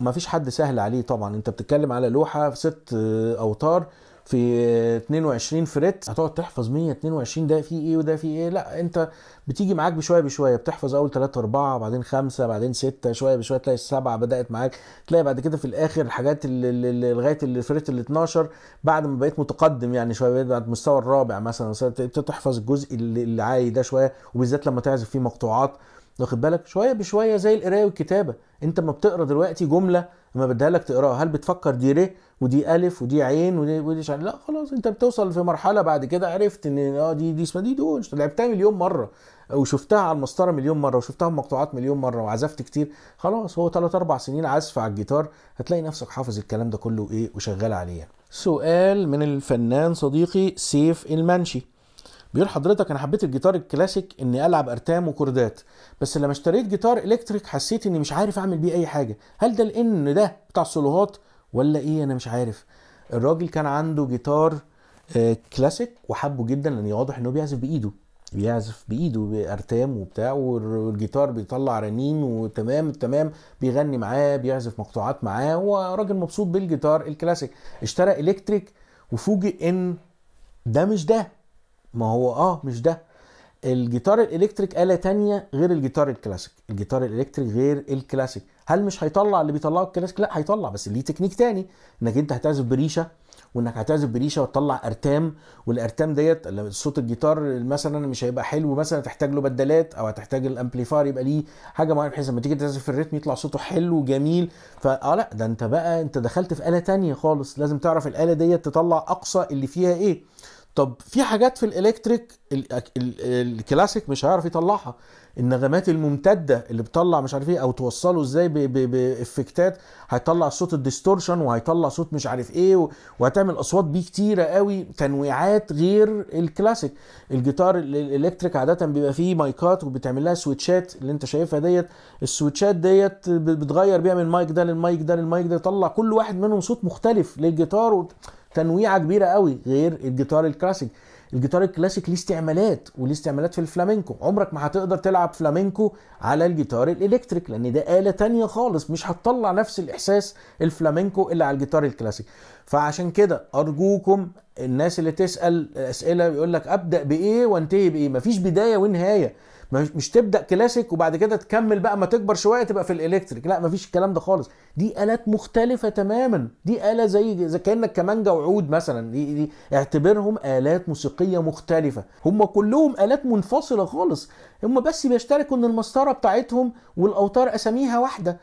مفيش حد سهل عليه طبعا انت بتتكلم على لوحه في ست آه، اوتار في 22 فريت هتقعد تحفظ 122 ده فيه ايه وده فيه ايه لا انت بتيجي معاك بشويه بشويه بتحفظ اول 3 4 بعدين 5 بعدين 6 شويه بشويه تلاقي السبعه بدات معاك تلاقي بعد كده في الاخر الحاجات اللي, لغايه الفريت ال 12 بعد ما بقيت متقدم يعني شويه بعد المستوى الرابع مثلا تحفظ الجزء اللي عالي ده شويه وبالذات لما تعزف فيه مقطوعات واخد بالك شويه بشويه زي القرايه والكتابه انت ما بتقرا دلوقتي جمله لما بديها لك تقراها هل بتفكر دي ر ودي الف ودي عين ودي ودي شعر. لا خلاص انت بتوصل في مرحله بعد كده عرفت ان اه دي دي اسمها دي دول لعبتها مليون مره وشفتها على المسطره مليون مره وشفتها مقطوعات مليون مره وعزفت كتير خلاص هو ثلاث اربع سنين عزف على الجيتار هتلاقي نفسك حافظ الكلام ده كله ايه وشغال عليه سؤال من الفنان صديقي سيف المنشي بيقول حضرتك انا حبيت الجيتار الكلاسيك اني العب ارتام وكوردات بس لما اشتريت جيتار الكتريك حسيت اني مش عارف اعمل بيه اي حاجه هل ده لان ده بتاع السولوهات ولا ايه انا مش عارف الراجل كان عنده جيتار آه، كلاسيك وحبه جدا لان واضح ان هو بيعزف بايده بيعزف بايده بارتام وبتاع والجيتار بيطلع رنين وتمام تمام بيغني معاه بيعزف مقطوعات معاه هو راجل مبسوط بالجيتار الكلاسيك اشترى الكتريك وفوجئ ان ده مش ده ما هو اه مش ده الجيتار الالكتريك آلة تانية غير الجيتار الكلاسيك الجيتار الالكتريك غير الكلاسيك هل مش هيطلع اللي بيطلعه الكلاسيك لا هيطلع بس ليه تكنيك تاني انك انت هتعزف بريشه وانك هتعزف بريشه وتطلع ارتام والارتام ديت صوت الجيتار مثلا مش هيبقى حلو مثلا تحتاج له بدلات او هتحتاج الامبليفاير يبقى ليه حاجه معينه بحيث لما تيجي تعزف في الريتم يطلع صوته حلو وجميل فاه لا ده انت بقى انت دخلت في اله تانية خالص لازم تعرف الاله ديت تطلع اقصى اللي فيها ايه طب في حاجات في الالكتريك الكلاسيك مش هيعرف يطلعها النغمات الممتده اللي بتطلع مش عارف ايه او توصله ازاي بافكتات هيطلع صوت الديستورشن وهيطلع صوت مش عارف ايه وهتعمل اصوات بيه كتيره قوي تنويعات غير الكلاسيك الجيتار الالكتريك عاده بيبقى فيه مايكات وبتعمل لها سويتشات اللي انت شايفها ديت السويتشات ديت بتغير بيها من مايك ده للمايك ده للمايك ده يطلع كل واحد منهم صوت مختلف للجيتار تنويعه كبيره قوي غير الجيتار الكلاسيك الجيتار الكلاسيك ليه استعمالات وليه استعمالات في الفلامينكو عمرك ما هتقدر تلعب فلامينكو على الجيتار الالكتريك لان ده آلة تانية خالص مش هتطلع نفس الاحساس الفلامينكو اللي على الجيتار الكلاسيك فعشان كده ارجوكم الناس اللي تسال اسئله يقول لك ابدا بايه وانتهي بايه مفيش بدايه ونهايه مش تبدا كلاسيك وبعد كده تكمل بقى ما تكبر شويه تبقى في الالكتريك لا مفيش الكلام ده خالص دي الات مختلفه تماما دي اله زي زي كانك كمانجا وعود مثلا دي, دي اعتبرهم الات موسيقيه مختلفه هم كلهم الات منفصله خالص هم بس بيشتركوا ان المسطره بتاعتهم والاوتار اساميها واحده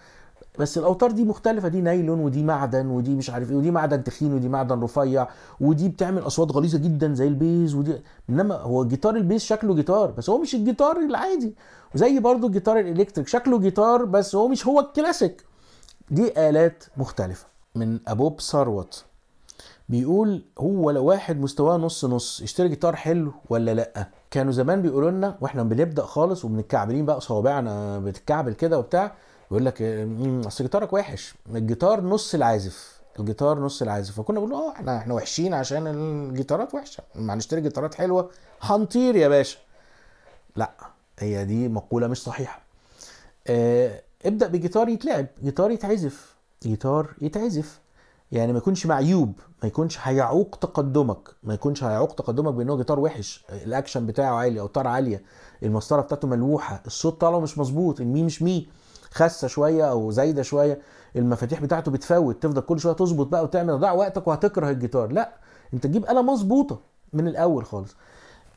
بس الاوتار دي مختلفه دي نايلون ودي معدن ودي مش عارف ايه ودي معدن تخين ودي معدن رفيع ودي بتعمل اصوات غليظه جدا زي البيز ودي انما هو جيتار البيز شكله جيتار بس هو مش الجيتار العادي وزي برضو الجيتار الالكتريك شكله جيتار بس هو مش هو الكلاسيك دي الات مختلفه من ابوب ثروت بيقول هو لو واحد مستواه نص نص يشتري جيتار حلو ولا لا كانوا زمان بيقولوا لنا واحنا بنبدا خالص وبنتكعبلين بقى صوابعنا بتتكعبل كده وبتاع يقول لك اصل جيتارك وحش الجيتار نص العازف الجيتار نص العازف فكنا بنقول اه احنا احنا وحشين عشان الجيتارات وحشه ما نشتري جيتارات حلوه هنطير يا باشا لا هي دي مقوله مش صحيحه اه ابدا بجيتار يتلعب جيتار يتعزف جيتار يتعزف يعني ما يكونش معيوب ما يكونش هيعوق تقدمك ما يكونش هيعوق تقدمك بانه جيتار وحش الاكشن بتاعه عالي اوتار عاليه المسطره بتاعته ملوحه الصوت طالعه مش مظبوط المي مش مي خاسه شويه او زايده شويه المفاتيح بتاعته بتفوت تفضل كل شويه تظبط بقى وتعمل ضاع وقتك وهتكره الجيتار لا انت تجيب اله مظبوطه من الاول خالص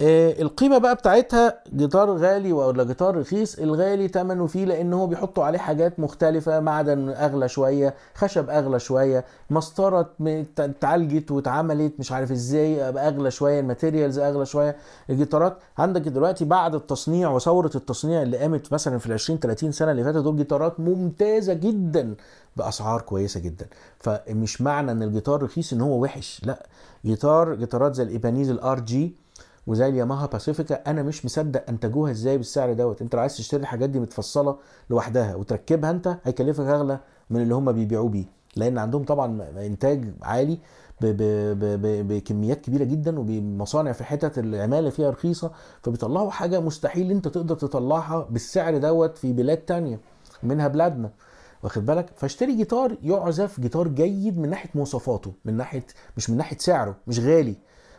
آه، القيمة بقى بتاعتها جيتار غالي ولا جيتار رخيص الغالي تمنه فيه لان هو بيحطوا عليه حاجات مختلفة معدن اغلى شوية خشب اغلى شوية مسطرة اتعالجت واتعملت مش عارف ازاي اغلى شوية الماتيريالز اغلى شوية الجيتارات عندك دلوقتي بعد التصنيع وثورة التصنيع اللي قامت مثلا في العشرين 20 30 سنة اللي فاتت دول جيتارات ممتازة جدا باسعار كويسه جدا فمش معنى ان الجيتار رخيص ان هو وحش لا جيتار جيتارات زي الايبانيز الار جي وزي الياماها باسيفيكا انا مش مصدق انتجوها ازاي بالسعر دوت انت لو عايز تشتري الحاجات دي متفصله لوحدها وتركبها انت هيكلفك اغلى من اللي هم بيبيعوه بيه لان عندهم طبعا انتاج عالي بكميات كبيره جدا وبمصانع في حتت العماله فيها رخيصه فبيطلعوا حاجه مستحيل انت تقدر تطلعها بالسعر دوت في بلاد تانية منها بلادنا واخد بالك فاشتري جيتار يعزف جيتار جيد من ناحيه مواصفاته من ناحيه مش من ناحيه سعره مش غالي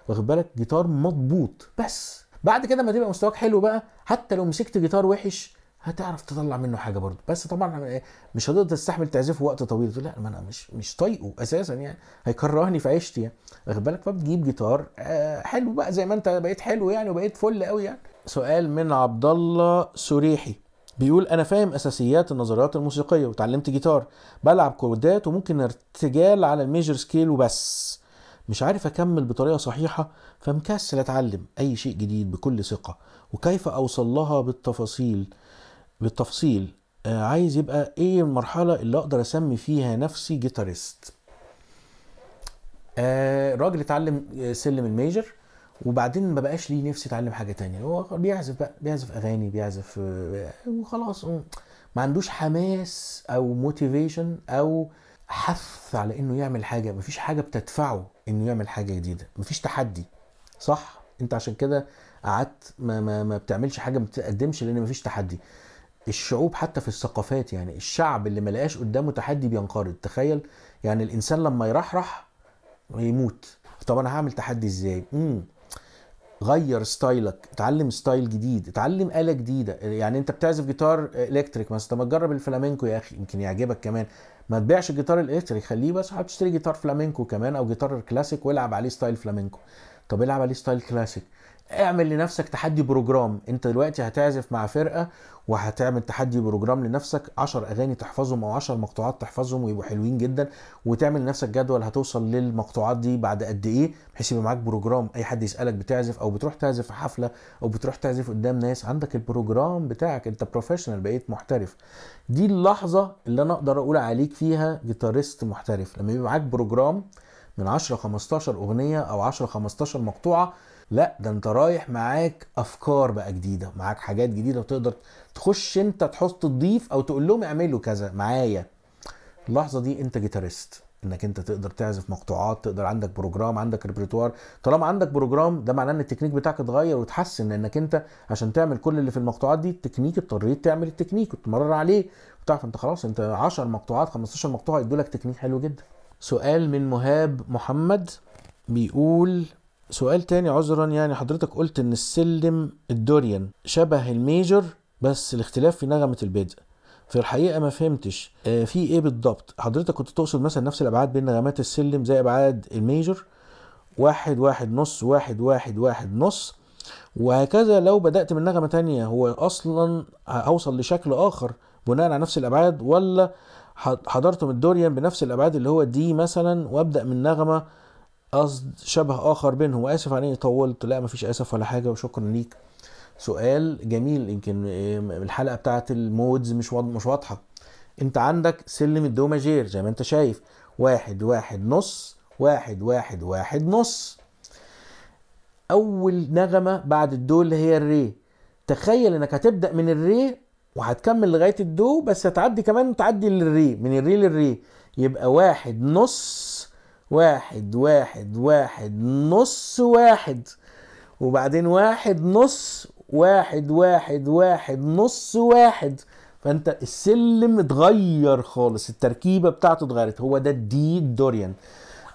واخد بالك جيتار مضبوط بس بعد كده ما تبقى مستواك حلو بقى حتى لو مسكت جيتار وحش هتعرف تطلع منه حاجه برضه بس طبعا مش هتقدر تستحمل تعزفه وقت طويل لا ما انا مش مش طايقه اساسا يعني هيكرهني في عيشتي يعني واخد بالك فبتجيب جيتار آه، حلو بقى زي ما انت بقيت حلو يعني وبقيت فل قوي يعني سؤال من عبد الله سريحي بيقول انا فاهم اساسيات النظريات الموسيقيه وتعلمت جيتار بلعب كوردات وممكن ارتجال على الميجر سكيل وبس مش عارف أكمل بطريقة صحيحة فمكسل أتعلم أي شيء جديد بكل ثقة وكيف أوصل لها بالتفاصيل بالتفصيل آه عايز يبقى إيه المرحلة اللي أقدر أسمي فيها نفسي جيتارست آه راجل اتعلم آه، سلم الميجر وبعدين ما بقاش ليه نفسي اتعلم حاجه تانية هو بيعزف بقى بيعزف اغاني بيعزف آه، وخلاص ما عندوش حماس او موتيفيشن او حث على انه يعمل حاجه مفيش حاجه بتدفعه انه يعمل حاجه جديده مفيش تحدي صح انت عشان كده قعدت ما, ما, ما بتعملش حاجه ما بتقدمش لان مفيش تحدي الشعوب حتى في الثقافات يعني الشعب اللي ما لقاش قدامه تحدي بينقرض تخيل يعني الانسان لما يرحرح يموت طب انا هعمل تحدي ازاي امم غير ستايلك اتعلم ستايل جديد اتعلم آلة جديدة يعني انت بتعزف جيتار الكتريك مثلا طب ما تجرب الفلامينكو يا اخي يمكن يعجبك كمان ما تبيعش الجيتار الالكتريك خليه بس حاول تشتري جيتار فلامينكو كمان او جيتار كلاسيك والعب عليه ستايل فلامينكو طب العب عليه ستايل كلاسيك اعمل لنفسك تحدي بروجرام انت دلوقتي هتعزف مع فرقه وهتعمل تحدي بروجرام لنفسك 10 اغاني تحفظهم او 10 مقطوعات تحفظهم ويبقوا حلوين جدا وتعمل لنفسك جدول هتوصل للمقطوعات دي بعد قد ايه بحيث يبقى معاك بروجرام اي حد يسالك بتعزف او بتروح تعزف في حفله او بتروح تعزف قدام ناس عندك البروجرام بتاعك انت بروفيشنال بقيت محترف دي اللحظه اللي انا اقدر اقول عليك فيها جيتاريست محترف لما يبقى معاك بروجرام من 10 15 اغنيه او 10 15 مقطوعه لا ده انت رايح معاك افكار بقى جديده معاك حاجات جديده وتقدر تخش انت تحط تضيف او تقول لهم اعملوا كذا معايا اللحظه دي انت جيتاريست انك انت تقدر تعزف مقطوعات تقدر عندك بروجرام عندك ريبرتوار طالما عندك بروجرام ده معناه ان التكنيك بتاعك اتغير وتحسن لانك انت عشان تعمل كل اللي في المقطوعات دي التكنيك اضطريت تعمل التكنيك وتمرر عليه بتعرف انت خلاص انت 10 مقطوعات 15 مقطوعه يدوا لك تكنيك حلو جدا سؤال من مهاب محمد بيقول سؤال تاني عذرا يعني حضرتك قلت ان السلم الدوريان شبه الميجر بس الاختلاف في نغمه البدء في الحقيقه ما فهمتش آه في ايه بالضبط حضرتك كنت تقصد مثلا نفس الابعاد بين نغمات السلم زي ابعاد الميجر واحد واحد نص واحد واحد واحد نص وهكذا لو بدأت من نغمة تانية هو أصلا هوصل لشكل آخر بناء على نفس الأبعاد ولا حضرت من الدوريان بنفس الأبعاد اللي هو دي مثلا وأبدأ من نغمة قصد شبه اخر بينهم واسف على طولت لا مفيش اسف ولا حاجه وشكرا ليك سؤال جميل يمكن آه، الحلقه بتاعت المودز مش مش واضحه انت عندك سلم الدوماجير زي ما انت شايف واحد واحد نص واحد واحد واحد نص اول نغمه بعد الدو اللي هي الري تخيل انك هتبدا من الري وهتكمل لغايه الدو بس هتعدي كمان تعدي للري من الري للري يبقى واحد نص واحد واحد واحد نص واحد وبعدين واحد نص واحد واحد واحد نص واحد فانت السلم اتغير خالص التركيبه بتاعته اتغيرت هو ده الدي دوريان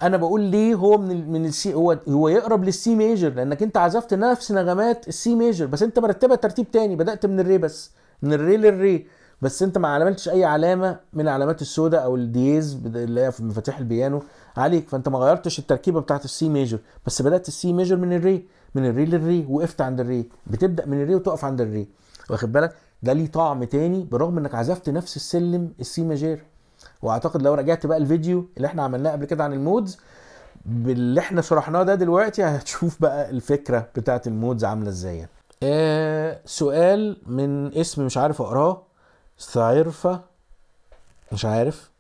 انا بقول ليه هو من من السي هو هو يقرب للسي ميجر لانك انت عزفت نفس نغمات السي ميجر بس انت مرتبها ترتيب تاني بدات من الري بس من الري للري بس انت ما عملتش اي علامه من علامات السوداء او الديز اللي هي في مفاتيح البيانو عليك فانت ما غيرتش التركيبه بتاعت السي ميجر بس بدات السي ميجر من الري من الري للري وقفت عند الري بتبدا من الري وتقف عند الري واخد بالك ده ليه طعم تاني برغم انك عزفت نفس السلم السي ماجير واعتقد لو رجعت بقى الفيديو اللي احنا عملناه قبل كده عن المودز باللي احنا شرحناه ده دلوقتي هتشوف بقى الفكره بتاعت المودز عامله ازاي يعني. آه سؤال من اسم مش عارف اقراه ثايرفا مش عارف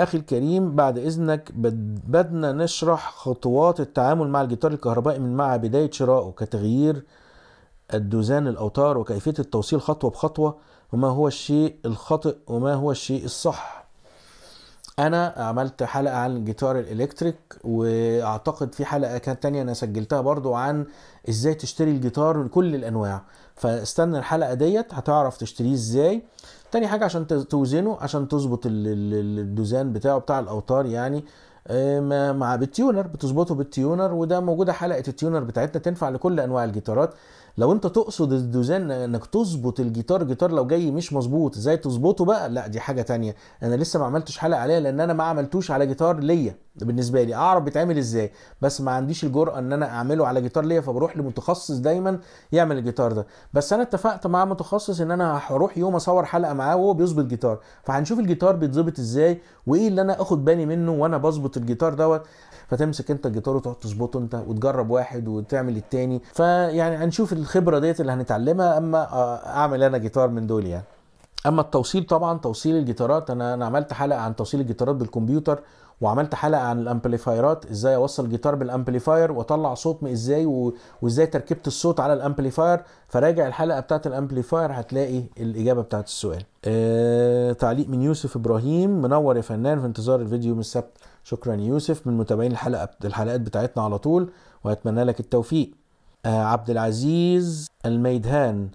اخي الكريم بعد اذنك بدنا نشرح خطوات التعامل مع الجيتار الكهربائي من مع بدايه شرائه كتغيير الدوزان الاوتار وكيفيه التوصيل خطوه بخطوه وما هو الشيء الخطئ وما هو الشيء الصح انا عملت حلقه عن الجيتار الالكتريك واعتقد في حلقه كانت تانية انا سجلتها برضو عن ازاي تشتري الجيتار كل الانواع فاستنى الحلقه ديت هتعرف تشتريه ازاي تاني حاجه عشان توزنه عشان تظبط الدوزان بتاعه بتاع الاوتار يعني آه، مع بالتيونر بتظبطه بالتيونر وده موجوده حلقه التيونر بتاعتنا تنفع لكل انواع الجيتارات لو انت تقصد الدوزان انك تظبط الجيتار جيتار لو جاي مش مظبوط ازاي تظبطه بقى لا دي حاجه تانية انا لسه ما عملتش حلقه عليها لان انا ما عملتوش على جيتار ليا بالنسبه لي اعرف بيتعمل ازاي بس ما عنديش الجرأه ان انا اعمله على جيتار ليا فبروح لمتخصص دايما يعمل الجيتار ده بس انا اتفقت مع متخصص ان انا هروح يوم اصور حلقه معاه وهو بيظبط جيتار فهنشوف الجيتار بيتظبط ازاي وايه اللي انا اخد بالي منه وانا بظبط الجيتار دوت فتمسك انت الجيتار وتقعد تظبطه انت وتجرب واحد وتعمل التاني فيعني هنشوف الخبره ديت اللي هنتعلمها اما آه، اعمل انا جيتار من دول يعني اما التوصيل طبعا توصيل الجيتارات انا انا عملت حلقه عن توصيل الجيتارات بالكمبيوتر وعملت حلقه عن الامبليفايرات ازاي اوصل جيتار بالامبليفاير واطلع صوت ازاي و... وازاي تركيبه الصوت على الامبليفاير فراجع الحلقه بتاعت الامبليفاير هتلاقي الاجابه بتاعت السؤال آه... تعليق من يوسف ابراهيم منور يا فنان في انتظار الفيديو من السبت شكرا يوسف من متابعين الحلقه الحلقات بتاعتنا على طول واتمنى لك التوفيق آه عبد العزيز الميدهان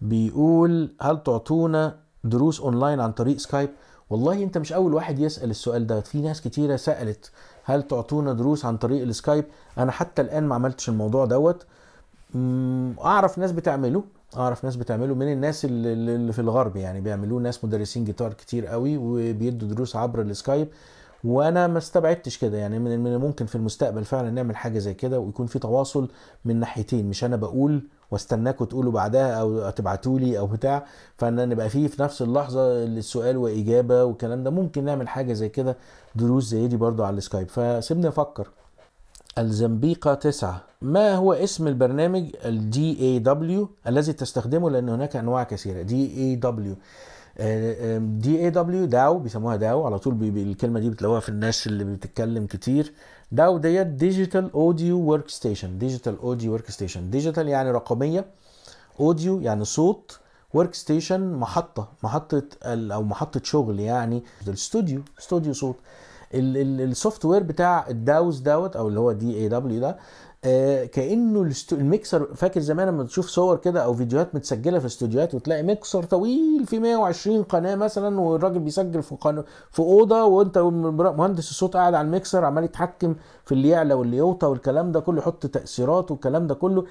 بيقول هل تعطونا دروس اونلاين عن طريق سكايب والله انت مش اول واحد يسال السؤال ده في ناس كتيره سالت هل تعطونا دروس عن طريق السكايب انا حتى الان ما عملتش الموضوع دوت اعرف ناس بتعمله اعرف ناس بتعمله من الناس اللي في الغرب يعني بيعملوه ناس مدرسين جيتار كتير قوي وبيدوا دروس عبر السكايب وانا ما استبعدتش كده يعني من الممكن في المستقبل فعلا نعمل حاجه زي كده ويكون في تواصل من ناحيتين مش انا بقول واستناكوا تقولوا بعدها او تبعتوا لي او بتاع فان نبقى فيه في نفس اللحظه السؤال واجابه والكلام ده ممكن نعمل حاجه زي كده دروس زي دي برضو على السكايب فسيبني افكر الزنبيقة 9 ما هو اسم البرنامج اي دبليو الذي تستخدمه لأن هناك أنواع كثيرة دي اي دبليو آه، آه، دي اي دبليو داو بيسموها داو على طول الكلمه دي بتلاقوها في الناس اللي بتتكلم كتير داو ديت ديجيتال اوديو ورك ستيشن ديجيتال اوديو ورك ستيشن ديجيتال يعني رقميه اوديو يعني صوت ورك ستيشن محطه محطه او محطه شغل يعني الاستوديو استوديو صوت السوفت وير بتاع الداوز دوت او اللي هو دي اي دبليو ده آه، كانه الميكسر فاكر زمان لما تشوف صور كده او فيديوهات متسجله في استوديوهات وتلاقي ميكسر طويل في 120 قناه مثلا والراجل بيسجل في قناه في اوضه وانت مهندس الصوت قاعد على الميكسر عمال يتحكم في اللي يعلى واللي يوطى والكلام ده كله يحط تاثيرات والكلام ده كله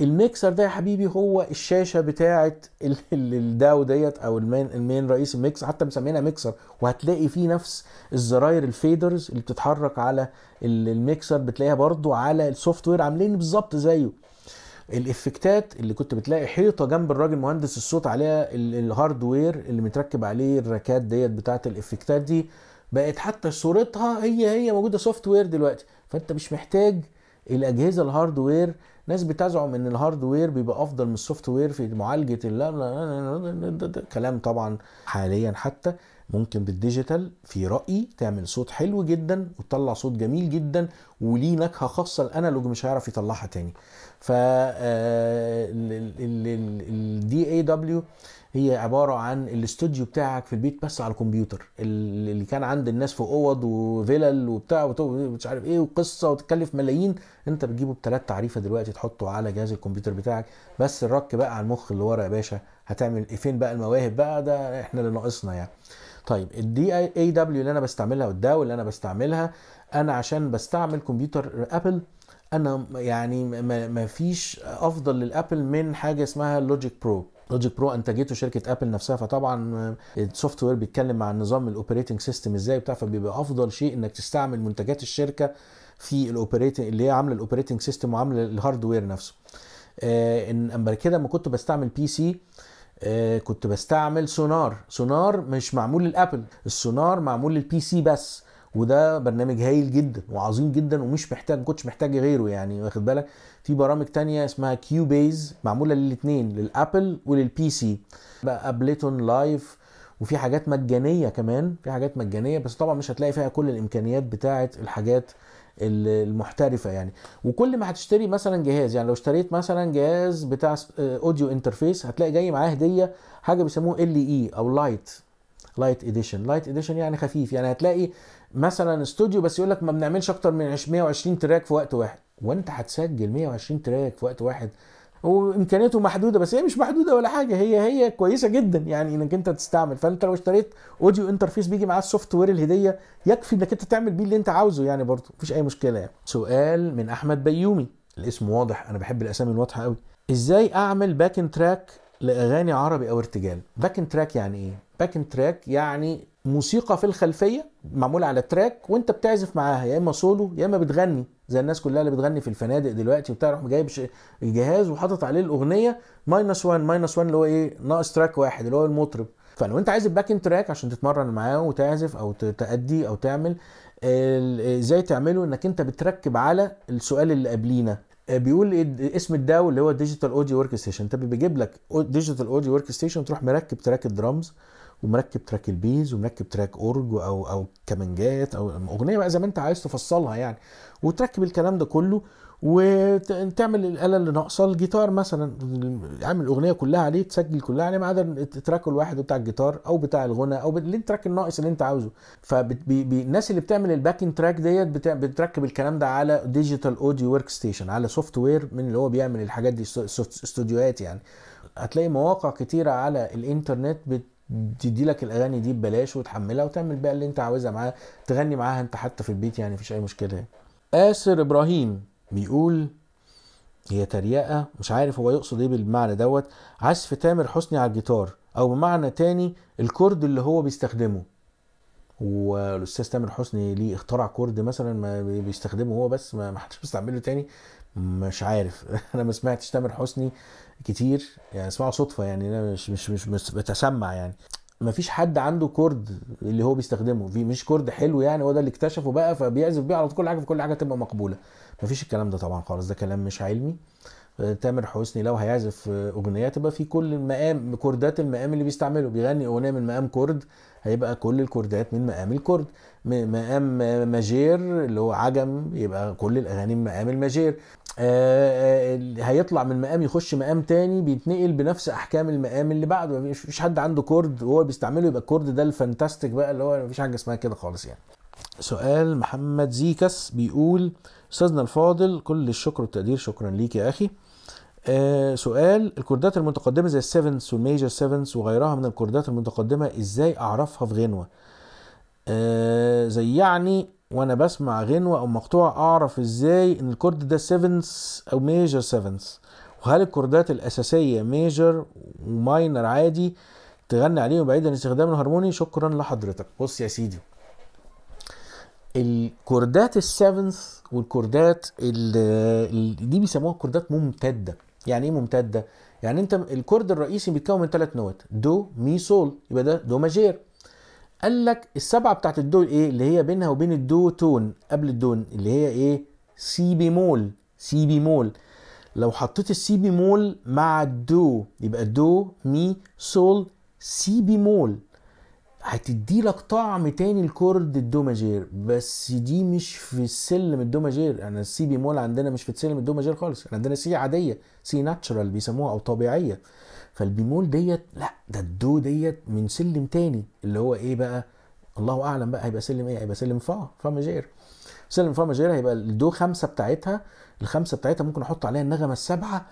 الميكسر ده يا حبيبي هو الشاشه بتاعه الداو ديت او المين المين رئيس الميكس حتى مسمينها ميكسر وهتلاقي فيه نفس الزراير الفيدرز اللي بتتحرك على الميكسر بتلاقيها برضو على السوفت وير عاملين بالظبط زيه الافكتات اللي كنت بتلاقي حيطه جنب الراجل مهندس الصوت عليها الهاردوير اللي متركب عليه الراكات ديت بتاعه الافكتات دي بقت حتى صورتها هي هي موجوده سوفت وير دلوقتي فانت مش محتاج الاجهزه الهاردوير ناس بتزعم ان الهاردوير بيبقى افضل من السوفت وير في معالجه لا لا لا كلام طبعا حاليا حتى ممكن بالديجيتال في رايي تعمل صوت حلو جدا وتطلع صوت جميل جدا وليه نكهه خاصه الانالوج مش هيعرف يطلعها تاني ف الدي اي دبليو هي عباره عن الاستوديو بتاعك في البيت بس على الكمبيوتر اللي كان عند الناس في اوض وفيلل وبتاع ومش عارف ايه وقصه وتكلف ملايين انت بتجيبه بثلاث تعريفه دلوقتي تحطه على جهاز الكمبيوتر بتاعك بس الرك بقى على المخ اللي ورا يا باشا هتعمل ايه فين بقى المواهب بقى ده احنا اللي ناقصنا يعني طيب الدي اي دبليو اللي انا بستعملها والداو اللي انا بستعملها انا عشان بستعمل كمبيوتر ابل انا يعني ما فيش افضل للابل من حاجه اسمها لوجيك برو لوجيك برو انتجته شركه ابل نفسها فطبعا السوفت وير بيتكلم مع النظام الاوبريتنج سيستم ازاي بتاع فبيبقى افضل شيء انك تستعمل منتجات الشركه في الاوبريتنج اللي هي عامله الاوبريتنج سيستم وعامله الهاردوير نفسه آه، ان اما كده ما كنت بستعمل بي سي آه، كنت بستعمل سونار سونار مش معمول للابل السونار معمول للبي سي بس وده برنامج هايل جدا وعظيم جدا ومش محتاج كنتش محتاج غيره يعني واخد بالك في برامج تانية اسمها كيو بيز معموله للاثنين للابل وللبي سي بقى ابلتون لايف وفي حاجات مجانيه كمان في حاجات مجانيه بس طبعا مش هتلاقي فيها كل الامكانيات بتاعه الحاجات المحترفه يعني وكل ما هتشتري مثلا جهاز يعني لو اشتريت مثلا جهاز بتاع اوديو انترفيس هتلاقي جاي معاه هديه حاجه بيسموه ال اي e او لايت لايت اديشن لايت اديشن يعني خفيف يعني هتلاقي مثلا استوديو بس يقول لك ما بنعملش اكتر من 120 تراك في وقت واحد وانت هتسجل 120 تراك في وقت واحد وامكانياته محدوده بس هي مش محدوده ولا حاجه هي هي كويسه جدا يعني انك انت تستعمل فانت لو اشتريت اوديو انترفيس بيجي معاه السوفت وير الهديه يكفي انك انت تعمل بيه اللي انت عاوزه يعني برضه مفيش اي مشكله يعني. سؤال من احمد بيومي الاسم واضح انا بحب الاسامي الواضحه قوي ازاي اعمل باك تراك لاغاني عربي او ارتجال باك تراك يعني ايه باك تراك يعني موسيقى في الخلفيه معموله على تراك وانت بتعزف معاها يا اما سولو يا اما بتغني زي الناس كلها اللي بتغني في الفنادق دلوقتي وبتاع روح جايب الجهاز وحاطط عليه الاغنيه ماينس 1 ماينس 1 اللي هو ايه ناقص تراك واحد اللي هو المطرب فلو انت عايز الباك اند تراك عشان تتمرن معاه وتعزف او تأدي او تعمل ازاي تعمله انك انت بتركب على السؤال اللي قبلينا آه، بيقول اسم الداو اللي هو ديجيتال اوديو ورك ستيشن انت بيجيب لك ديجيتال اوديو ورك ستيشن تروح مركب تراك الدرمز ومركب تراك البيز ومركب تراك اورج او او كمانجات او اغنيه بقى زي ما انت عايز تفصلها يعني وتركب الكلام ده كله وتعمل الاله اللي ناقصه الجيتار مثلا عامل الاغنيه كلها عليه تسجل كلها عليه ما عدا التراك الواحد بتاع الجيتار او بتاع الغنى او التراك الناقص اللي انت عاوزه فالناس اللي بتعمل الباكنج تراك ديت بتركب الكلام ده على ديجيتال اوديو ورك ستيشن على سوفت وير من اللي هو بيعمل الحاجات دي استوديوهات يعني هتلاقي مواقع كتيره على الانترنت بت تدي لك الاغاني دي ببلاش وتحملها وتعمل بقى اللي انت عاوزها معاها تغني معاها انت حتى في البيت يعني مفيش اي مشكله يعني. آسر ابراهيم بيقول هي تريقه مش عارف هو يقصد ايه بالمعنى دوت عزف تامر حسني على الجيتار او بمعنى تاني الكورد اللي هو بيستخدمه والاستاذ تامر حسني ليه اخترع كورد مثلا ما بيستخدمه هو بس ما حدش بيستعمله تاني مش عارف انا ما سمعتش تامر حسني كتير يعني اسمعه صدفه يعني انا مش مش مش, بتسمع يعني مفيش حد عنده كورد اللي هو بيستخدمه في مش كورد حلو يعني هو ده اللي اكتشفه بقى فبيعزف بيه على كل حاجه فكل حاجه تبقى مقبوله مفيش الكلام ده طبعا خالص ده كلام مش علمي آه، تامر حسني لو هيعزف آه، اغنيه تبقى في كل المقام كوردات المقام اللي بيستعمله بيغني اغنيه من مقام كورد هيبقى كل الكوردات من مقام الكرد مقام ماجير اللي هو عجم يبقى كل الاغاني من مقام الماجير آه، آه، هيطلع من مقام يخش مقام تاني بيتنقل بنفس احكام المقام اللي بعده مفيش حد عنده كورد وهو بيستعمله يبقى الكورد ده الفانتاستيك بقى اللي هو مفيش حاجه اسمها كده خالص يعني سؤال محمد زيكس بيقول استاذنا الفاضل كل الشكر والتقدير شكرا ليك يا اخي آه سؤال الكوردات المتقدمة زي السيفنس والميجر سيفنس وغيرها من الكوردات المتقدمة ازاي اعرفها في غنوة آه زي يعني وانا بسمع غنوة او مقطوعة اعرف ازاي ان الكورد ده سيفنس او ميجر سيفنس وهل الكوردات الاساسية ميجر وماينر عادي تغني عليهم بعيدا عن استخدام الهرموني شكرا لحضرتك بص يا سيدي الكوردات السيفنث والكوردات اللي دي بيسموها كوردات ممتده يعني ايه ممتده يعني انت الكورد الرئيسي بيتكون من ثلاث نوت دو مي سول يبقى ده دو ماجير قال لك السبعه بتاعت الدو ايه اللي هي بينها وبين الدو تون قبل الدون اللي هي ايه سي مول سي مول لو حطيت السي مول مع الدو يبقى دو مي سول سي مول هتدي لك طعم تاني الكورد الدوماجير بس دي مش في السلم الدوماجير انا السي بي مول عندنا مش في السلم الدوماجير خالص احنا عندنا سي عاديه سي ناتشرال بيسموها او طبيعيه فالبيمول ديت لا ده الدو ديت من سلم تاني اللي هو ايه بقى الله اعلم بقى هيبقى سلم ايه هيبقى سلم فا فا ماجير سلم فا ماجير هيبقى الدو خمسه بتاعتها الخمسه بتاعتها ممكن احط عليها النغمه السابعه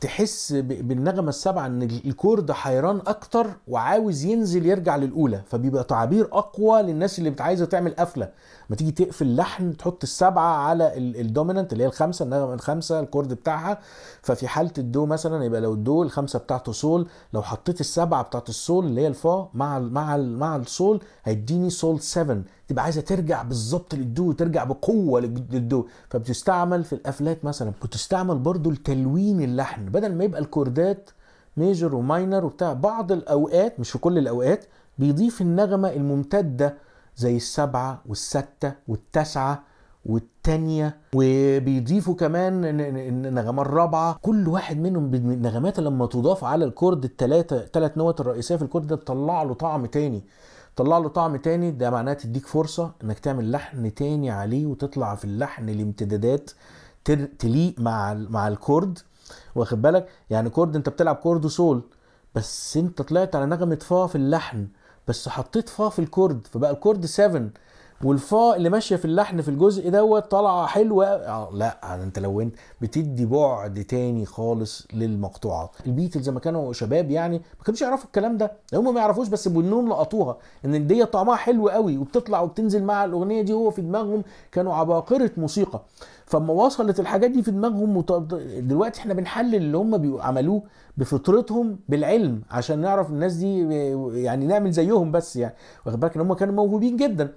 تحس بالنغمه السبعه ان الكورد حيران اكتر وعاوز ينزل يرجع للاولى فبيبقى تعابير اقوى للناس اللي عايزه تعمل قفله ما تيجي تقفل لحن تحط السبعه على الدوميننت اللي هي الخمسه النغمه الخمسه الكورد بتاعها ففي حاله الدو مثلا يبقى لو الدو الخمسه بتاعته سول لو حطيت السبعه بتاعت السول اللي هي الفا مع الـ مع الـ مع السول هيديني سول 7 تبقى عايزه ترجع بالظبط للدو ترجع بقوه للدو فبتستعمل في الافلات مثلا بتستعمل برضو لتلوين اللحن بدل ما يبقى الكوردات ميجر وماينر وبتاع بعض الاوقات مش في كل الاوقات بيضيف النغمه الممتده زي السبعه والسته والتسعه والتانية وبيضيفوا كمان النغمة الرابعة كل واحد منهم النغمات لما تضاف على الكورد التلاتة تلات نوت الرئيسية في الكورد ده بتطلع له طعم تاني طلع له طعم تاني ده معناه تديك فرصه انك تعمل لحن تاني عليه وتطلع في اللحن الامتدادات تليق مع مع الكورد واخد بالك يعني كورد انت بتلعب كورد وسول بس انت طلعت على نغمه فا في اللحن بس حطيت فا في الكورد فبقى الكورد 7 والفاء اللي ماشيه في اللحن في الجزء دوت طالعه حلوه آه لا آه، انت لو انت بتدي بعد تاني خالص للمقطوعات البيتلز لما كانوا شباب يعني ما كانوش يعرفوا الكلام ده هم ما يعرفوش بس بنون لقطوها ان دي طعمها حلو قوي وبتطلع وبتنزل مع الاغنيه دي هو في دماغهم كانوا عباقره موسيقى فما وصلت الحاجات دي في دماغهم دلوقتي احنا بنحلل اللي هم عملوه بفطرتهم بالعلم عشان نعرف الناس دي يعني نعمل زيهم بس يعني واخد بالك ان هم كانوا موهوبين جدا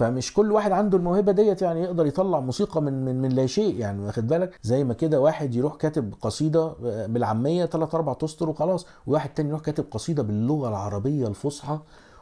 فمش كل واحد عنده الموهبه ديت يعني يقدر يطلع موسيقى من من من لا شيء يعني واخد بالك زي ما كده واحد يروح كاتب قصيده آه، بالعاميه ثلاث اربع تسطر وخلاص وواحد تاني يروح كاتب قصيده باللغه العربيه الفصحى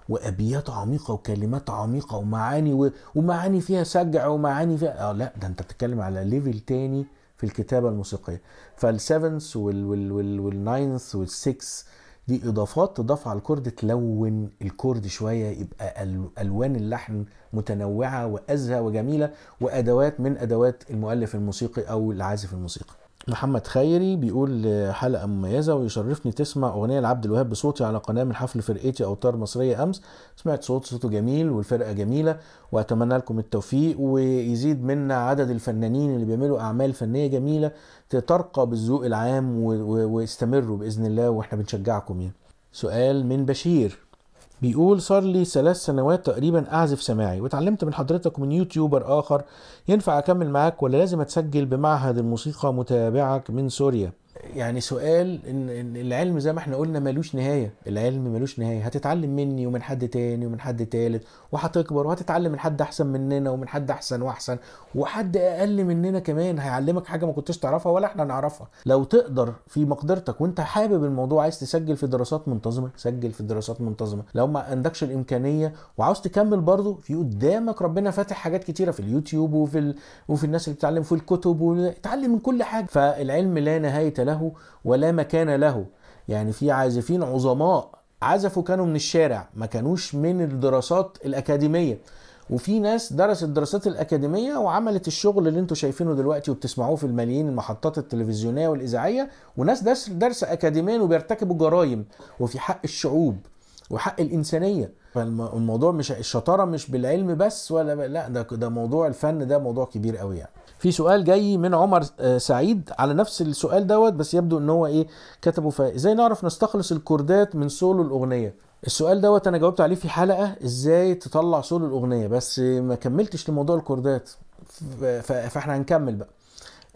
وابيات عميقه وكلمات عميقه ومعاني و... ومعاني فيها سجع ومعاني فيها اه لا ده انت بتتكلم على ليفل تاني في الكتابه الموسيقيه فالسيفنث وال... وال... وال... والناينث والسكس دي اضافات تضاف على الكورد تلون الكورد شويه يبقى الوان اللحن متنوعه وازهى وجميله وادوات من ادوات المؤلف الموسيقي او العازف الموسيقي محمد خيري بيقول حلقة مميزة ويشرفني تسمع أغنية لعبد الوهاب بصوتي على قناة من حفل فرقتي أوتار مصرية أمس سمعت صوت صوته جميل والفرقة جميلة وأتمنى لكم التوفيق ويزيد منا عدد الفنانين اللي بيعملوا أعمال فنية جميلة تترقى بالذوق العام واستمروا بإذن الله وإحنا بنشجعكم يعني سؤال من بشير بيقول صار لي ثلاث سنوات تقريبا اعزف سماعي واتعلمت من حضرتك ومن يوتيوبر اخر ينفع اكمل معاك ولا لازم اتسجل بمعهد الموسيقى متابعك من سوريا يعني سؤال ان العلم زي ما احنا قلنا ملوش نهايه العلم ملوش نهايه هتتعلم مني ومن حد تاني ومن حد تالت وهتكبر وهتتعلم من حد احسن مننا ومن حد احسن واحسن وحد اقل مننا كمان هيعلمك حاجه ما كنتش تعرفها ولا احنا نعرفها لو تقدر في مقدرتك وانت حابب الموضوع عايز تسجل في دراسات منتظمه سجل في دراسات منتظمه لو ما عندكش الامكانيه وعاوز تكمل برضه في قدامك ربنا فاتح حاجات كتيره في اليوتيوب وفي ال... وفي الناس اللي بتتعلم في الكتب اتعلم من كل حاجه فالعلم لا نهايه له ولا مكان له يعني في عازفين عظماء عزفوا كانوا من الشارع ما كانوش من الدراسات الأكاديمية وفي ناس درست الدراسات الأكاديمية وعملت الشغل اللي انتم شايفينه دلوقتي وبتسمعوه في الملايين المحطات التلفزيونية والإذاعية وناس درس, درس أكاديميا وبيرتكبوا جرائم وفي حق الشعوب وحق الإنسانية فالموضوع مش الشطارة مش بالعلم بس ولا لا ده ده موضوع الفن ده موضوع كبير قوي يعني في سؤال جاي من عمر آه، سعيد على نفس السؤال دوت بس يبدو ان هو ايه كتبه فازاي نعرف نستخلص الكوردات من سولو الاغنيه السؤال دوت انا جاوبت عليه في حلقه ازاي تطلع سولو الاغنيه بس ما كملتش لموضوع الكوردات فاحنا هنكمل بقى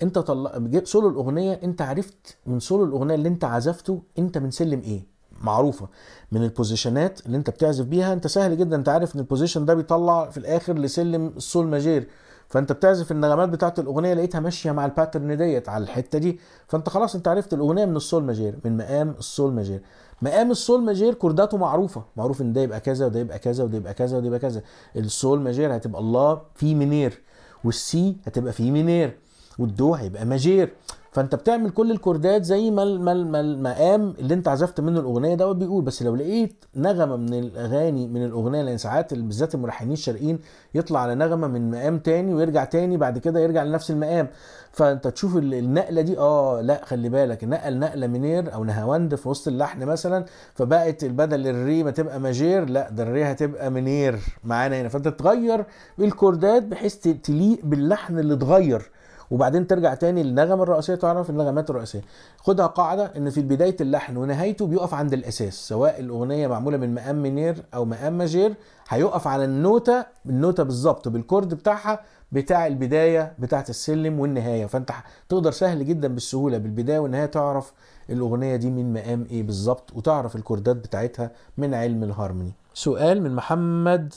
انت طلع جبت سولو الاغنيه انت عرفت من سولو الاغنيه اللي انت عزفته انت من سلم ايه معروفه من البوزيشنات اللي انت بتعزف بيها انت سهل جدا انت عارف ان البوزيشن ده بيطلع في الاخر لسلم السول ماجير فانت بتعزف النغمات بتاعت الاغنيه لقيتها ماشيه مع الباترن ديت على الحته دي فانت خلاص انت عرفت الاغنيه من السول ماجير من مقام السول ماجير مقام السول ماجير كورداته معروفه معروف ان ده يبقى كذا وده يبقى كذا وده يبقى كذا وده يبقى كذا السول ماجير هتبقى الله في منير والسي هتبقى في منير والدو هيبقى ماجير فانت بتعمل كل الكوردات زي ما ما المقام اللي انت عزفت منه الاغنيه دوت بيقول بس لو لقيت نغمه من الاغاني من الاغنيه لان ساعات بالذات الملحنين الشرقيين يطلع على نغمه من مقام تاني ويرجع تاني بعد كده يرجع لنفس المقام فانت تشوف النقله دي اه لا خلي بالك نقل نقله منير او نهاوند في وسط اللحن مثلا فبقت بدل الري ما تبقى ماجير لا ده الري هتبقى منير معانا هنا فانت تغير الكوردات بحيث تليق باللحن اللي اتغير وبعدين ترجع تاني للنغمه الرئيسيه تعرف النغمات الرئيسيه خدها قاعده ان في بدايه اللحن ونهايته بيقف عند الاساس سواء الاغنيه معموله من مقام منير او مقام ماجير هيقف على النوته النوته بالظبط بالكورد بتاعها بتاع البدايه بتاعه السلم والنهايه فانت تقدر سهل جدا بالسهوله بالبدايه والنهايه تعرف الاغنيه دي من مقام ايه بالظبط وتعرف الكوردات بتاعتها من علم الهارموني سؤال من محمد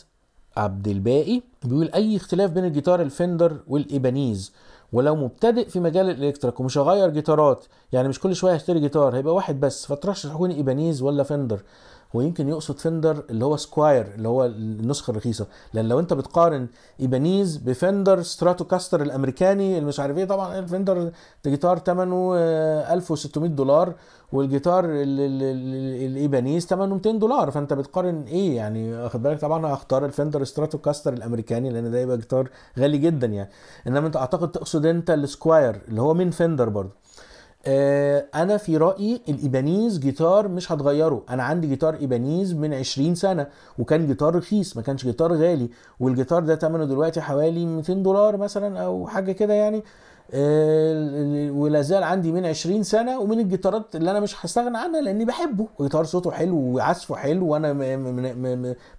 عبد الباقي بيقول اي اختلاف بين الجيتار الفندر والابانيز ولو مبتدئ في مجال الالكتريك ومش هغير جيتارات يعني مش كل شويه هشتري جيتار هيبقى واحد بس فترشحوني ايبانيز ولا فندر ويمكن يقصد فندر اللي هو سكواير اللي هو النسخه الرخيصه لان لو انت بتقارن ايبانيز بفندر ستراتو كاستر الامريكاني اللي مش عارف ايه طبعا الفندر جيتار ثمنه 1600 آه، دولار والجيتار الايبانيز ثمنه 200 دولار فانت بتقارن ايه يعني واخد بالك طبعا هختار الفندر ستراتوكاستر الامريكاني لان ده يبقى جيتار غالي جدا يعني انما انت اعتقد تقصد انت السكواير اللي هو من فندر برضه آه، انا في رايي الايبانيز جيتار مش هتغيره انا عندي جيتار ايبانيز من 20 سنه وكان جيتار رخيص ما كانش جيتار غالي والجيتار ده ثمنه دلوقتي حوالي 200 دولار مثلا او حاجه كده يعني آه، ولا زال عندي من 20 سنه ومن الجيتارات اللي انا مش هستغنى عنها لاني بحبه جيتار صوته حلو وعزفه حلو وانا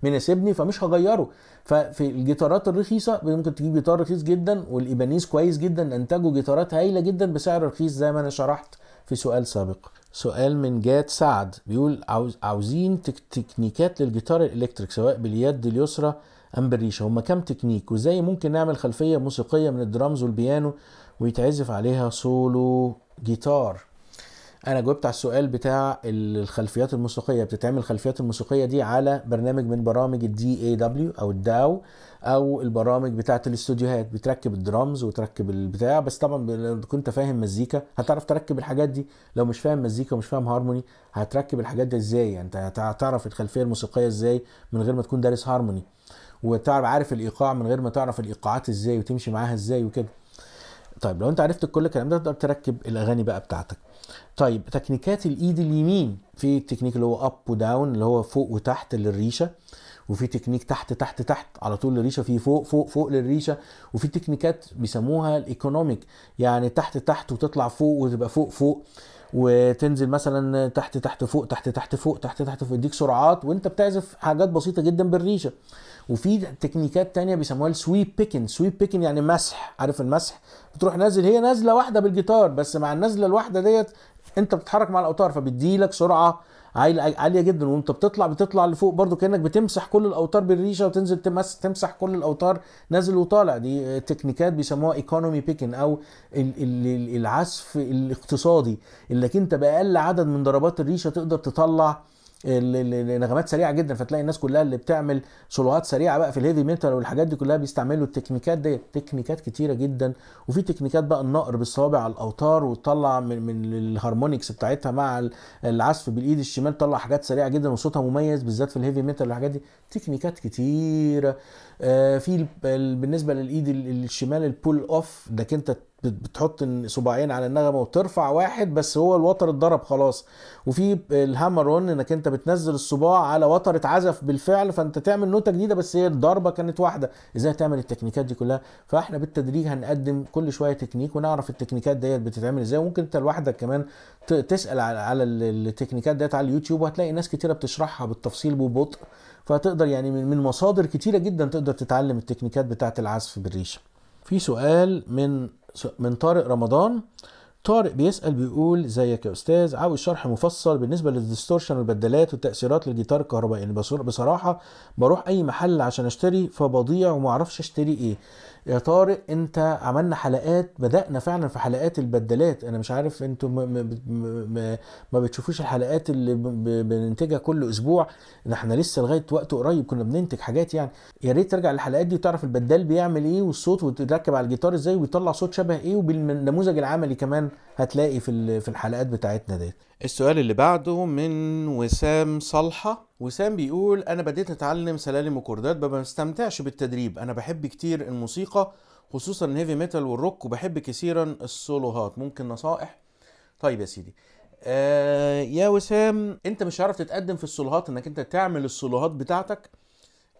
مناسبني فمش هغيره ففي الجيتارات الرخيصه ممكن تجيب جيتار رخيص جدا والابانيز كويس جدا انتجوا جيتارات هايله جدا بسعر رخيص زي ما انا شرحت في سؤال سابق سؤال من جاد سعد بيقول عاوزين تكنيكات للجيتار الالكتريك سواء باليد اليسرى ام بالريشه هما كام تكنيك وازاي ممكن نعمل خلفيه موسيقيه من الدرامز والبيانو ويتعزف عليها سولو جيتار انا جاوبت على السؤال بتاع الخلفيات الموسيقيه بتتعمل الخلفيات الموسيقيه دي على برنامج من برامج الدي اي دبليو او الداو او البرامج بتاعه الاستوديوهات بتركب الدرامز وتركب البتاع بس طبعا لو كنت فاهم مزيكا هتعرف تركب الحاجات دي لو مش فاهم مزيكا ومش فاهم هارموني هتركب الحاجات دي ازاي يعني انت هتعرف الخلفيه الموسيقيه ازاي من غير ما تكون دارس هارموني وتعرف عارف الايقاع من غير ما تعرف الايقاعات ازاي وتمشي معاها ازاي وكده طيب لو انت عرفت كل الكلام ده تقدر تركب الاغاني بقى بتاعتك طيب تكنيكات الايد اليمين في تكنيك اللي هو اب وداون اللي هو فوق وتحت للريشه وفي تكنيك تحت تحت تحت على طول للريشه في فوق فوق فوق للريشه وفي تكنيكات بيسموها الايكونوميك يعني تحت تحت وتطلع فوق وتبقى فوق فوق وتنزل مثلا تحت تحت فوق تحت تحت فوق تحت تحت فوق يديك سرعات وانت بتعزف حاجات بسيطه جدا بالريشه وفي تكنيكات تانية بيسموها السويب بيكن سويب بيكن يعني مسح عارف المسح بتروح نازل هي نازله واحده بالجيتار بس مع النازله الواحده ديت انت بتتحرك مع الاوتار فبيديلك سرعه عاليه جدا وانت بتطلع بتطلع لفوق برضو كانك بتمسح كل الاوتار بالريشه وتنزل تمس تمسح كل الاوتار نازل وطالع دي تكنيكات بيسموها ايكونومي بيكن او العزف الاقتصادي انك انت باقل عدد من ضربات الريشه تقدر تطلع نغمات سريعه جدا فتلاقي الناس كلها اللي بتعمل سولوهات سريعه بقى في الهيفي ميتال والحاجات دي كلها بيستعملوا التكنيكات ديت تكنيكات كتيره جدا وفي تكنيكات بقى النقر بالصوابع على الاوتار وتطلع من, من الهارمونكس بتاعتها مع العزف بالايد الشمال تطلع حاجات سريعه جدا وصوتها مميز بالذات في الهيفي ميتال والحاجات دي تكنيكات كتيره آه، في بالنسبه للايد الشمال البول اوف انك انت بتحط صباعين على النغمه وترفع واحد بس هو الوتر اتضرب خلاص وفي الهامر اون انك انت بتنزل الصباع على وتر اتعزف بالفعل فانت تعمل نوته جديده بس هي الضربه كانت واحده ازاي تعمل التكنيكات دي كلها فاحنا بالتدريج هنقدم كل شويه تكنيك ونعرف التكنيكات ديت بتتعمل ازاي وممكن انت لوحدك كمان تسال على التكنيكات ديت على اليوتيوب وهتلاقي ناس كتيره بتشرحها بالتفصيل ببطء فتقدر يعني من مصادر كتيره جدا تقدر تتعلم التكنيكات بتاعه العزف بالريشه في سؤال من من طارق رمضان طارق بيسأل بيقول زيك يا أستاذ عاوز شرح مفصل بالنسبة للديستورشن والبدلات والتأثيرات للجيتار الكهربائي يعني بصراحة بروح أي محل عشان أشتري فبضيع ومعرفش أشتري إيه يا طارق انت عملنا حلقات بدانا فعلا في حلقات البدلات انا مش عارف انتم ما, ما, ما بتشوفوش الحلقات اللي بننتجها كل اسبوع ان احنا لسه لغايه وقت قريب كنا بننتج حاجات يعني يا ريت ترجع للحلقات دي وتعرف البدال بيعمل ايه والصوت وتركب على الجيتار ازاي وبيطلع صوت شبه ايه وبالنموذج العملي كمان هتلاقي في الحلقات بتاعتنا ديت السؤال اللي بعده من وسام صالحه وسام بيقول انا بديت اتعلم سلالم وكوردات ما بستمتعش بالتدريب انا بحب كتير الموسيقى خصوصا الهيفي ميتال والروك وبحب كثيرا السولوهات ممكن نصائح طيب يا سيدي آه يا وسام انت مش هتعرف تتقدم في السولوهات انك انت تعمل السولوهات بتاعتك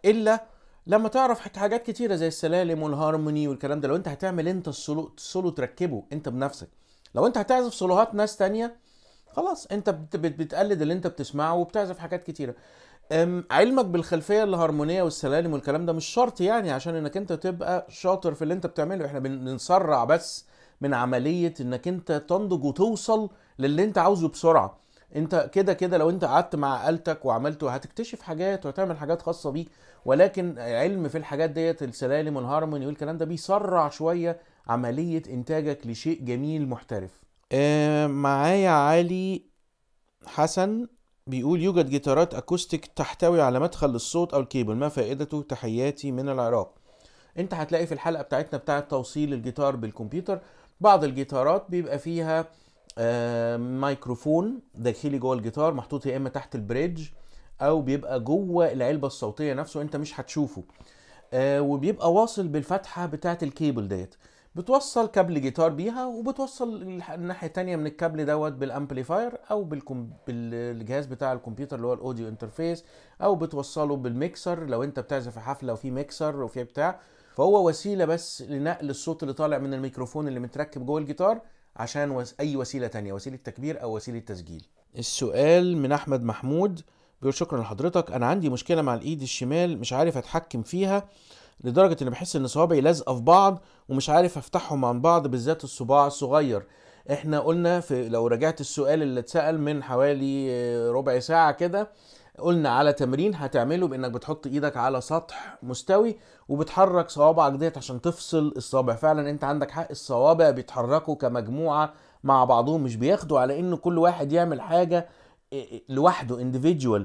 الا لما تعرف حاجات كتيرة زي السلالم والهارموني والكلام ده لو انت هتعمل انت السولو تركبه انت بنفسك لو انت هتعزف سولوهات ناس تانية خلاص انت بتقلد اللي انت بتسمعه وبتعزف حاجات كتيره علمك بالخلفيه الهرمونيه والسلالم والكلام ده مش شرط يعني عشان انك انت تبقى شاطر في اللي انت بتعمله احنا بنسرع بس من عمليه انك انت تنضج وتوصل للي انت عاوزه بسرعه انت كده كده لو انت قعدت مع عائلتك وعملت هتكتشف حاجات وهتعمل حاجات خاصه بيك ولكن علم في الحاجات ديت السلالم والهرموني والكلام ده بيسرع شويه عمليه انتاجك لشيء جميل محترف آه، معايا علي حسن بيقول يوجد جيتارات اكوستيك تحتوي على مدخل للصوت او الكيبل ما فائدته تحياتي من العراق انت هتلاقي في الحلقه بتاعتنا بتاعه توصيل الجيتار بالكمبيوتر بعض الجيتارات بيبقى فيها آه، مايكروفون داخلي جوه الجيتار محطوط يا اما تحت البريدج او بيبقى جوه العلبه الصوتيه نفسه انت مش هتشوفه آه، وبيبقى واصل بالفتحه بتاعه الكيبل ديت بتوصل كابل جيتار بيها وبتوصل الناحيه الثانيه من الكابل دوت بالامبليفاير او بالكم... بالجهاز بتاع الكمبيوتر اللي هو الاوديو انترفيس او بتوصله بالميكسر لو انت بتعزف في حفله وفي ميكسر وفي بتاع فهو وسيله بس لنقل الصوت اللي طالع من الميكروفون اللي متركب جوه الجيتار عشان وس... اي وسيله تانية وسيله تكبير او وسيله تسجيل السؤال من احمد محمود بيقول شكرا لحضرتك انا عندي مشكله مع الايد الشمال مش عارف اتحكم فيها لدرجه ان بحس ان صوابعي لازقه في بعض ومش عارف افتحهم عن بعض بالذات الصباع الصغير احنا قلنا في لو رجعت السؤال اللي اتسال من حوالي آه، ربع ساعه كده قلنا على تمرين هتعمله بانك بتحط ايدك على سطح مستوي وبتحرك صوابعك ديت عشان تفصل الصابع فعلا انت عندك حق الصوابع بيتحركوا كمجموعه مع بعضهم مش بياخدوا على انه كل واحد يعمل حاجه آه، آه، لوحده individual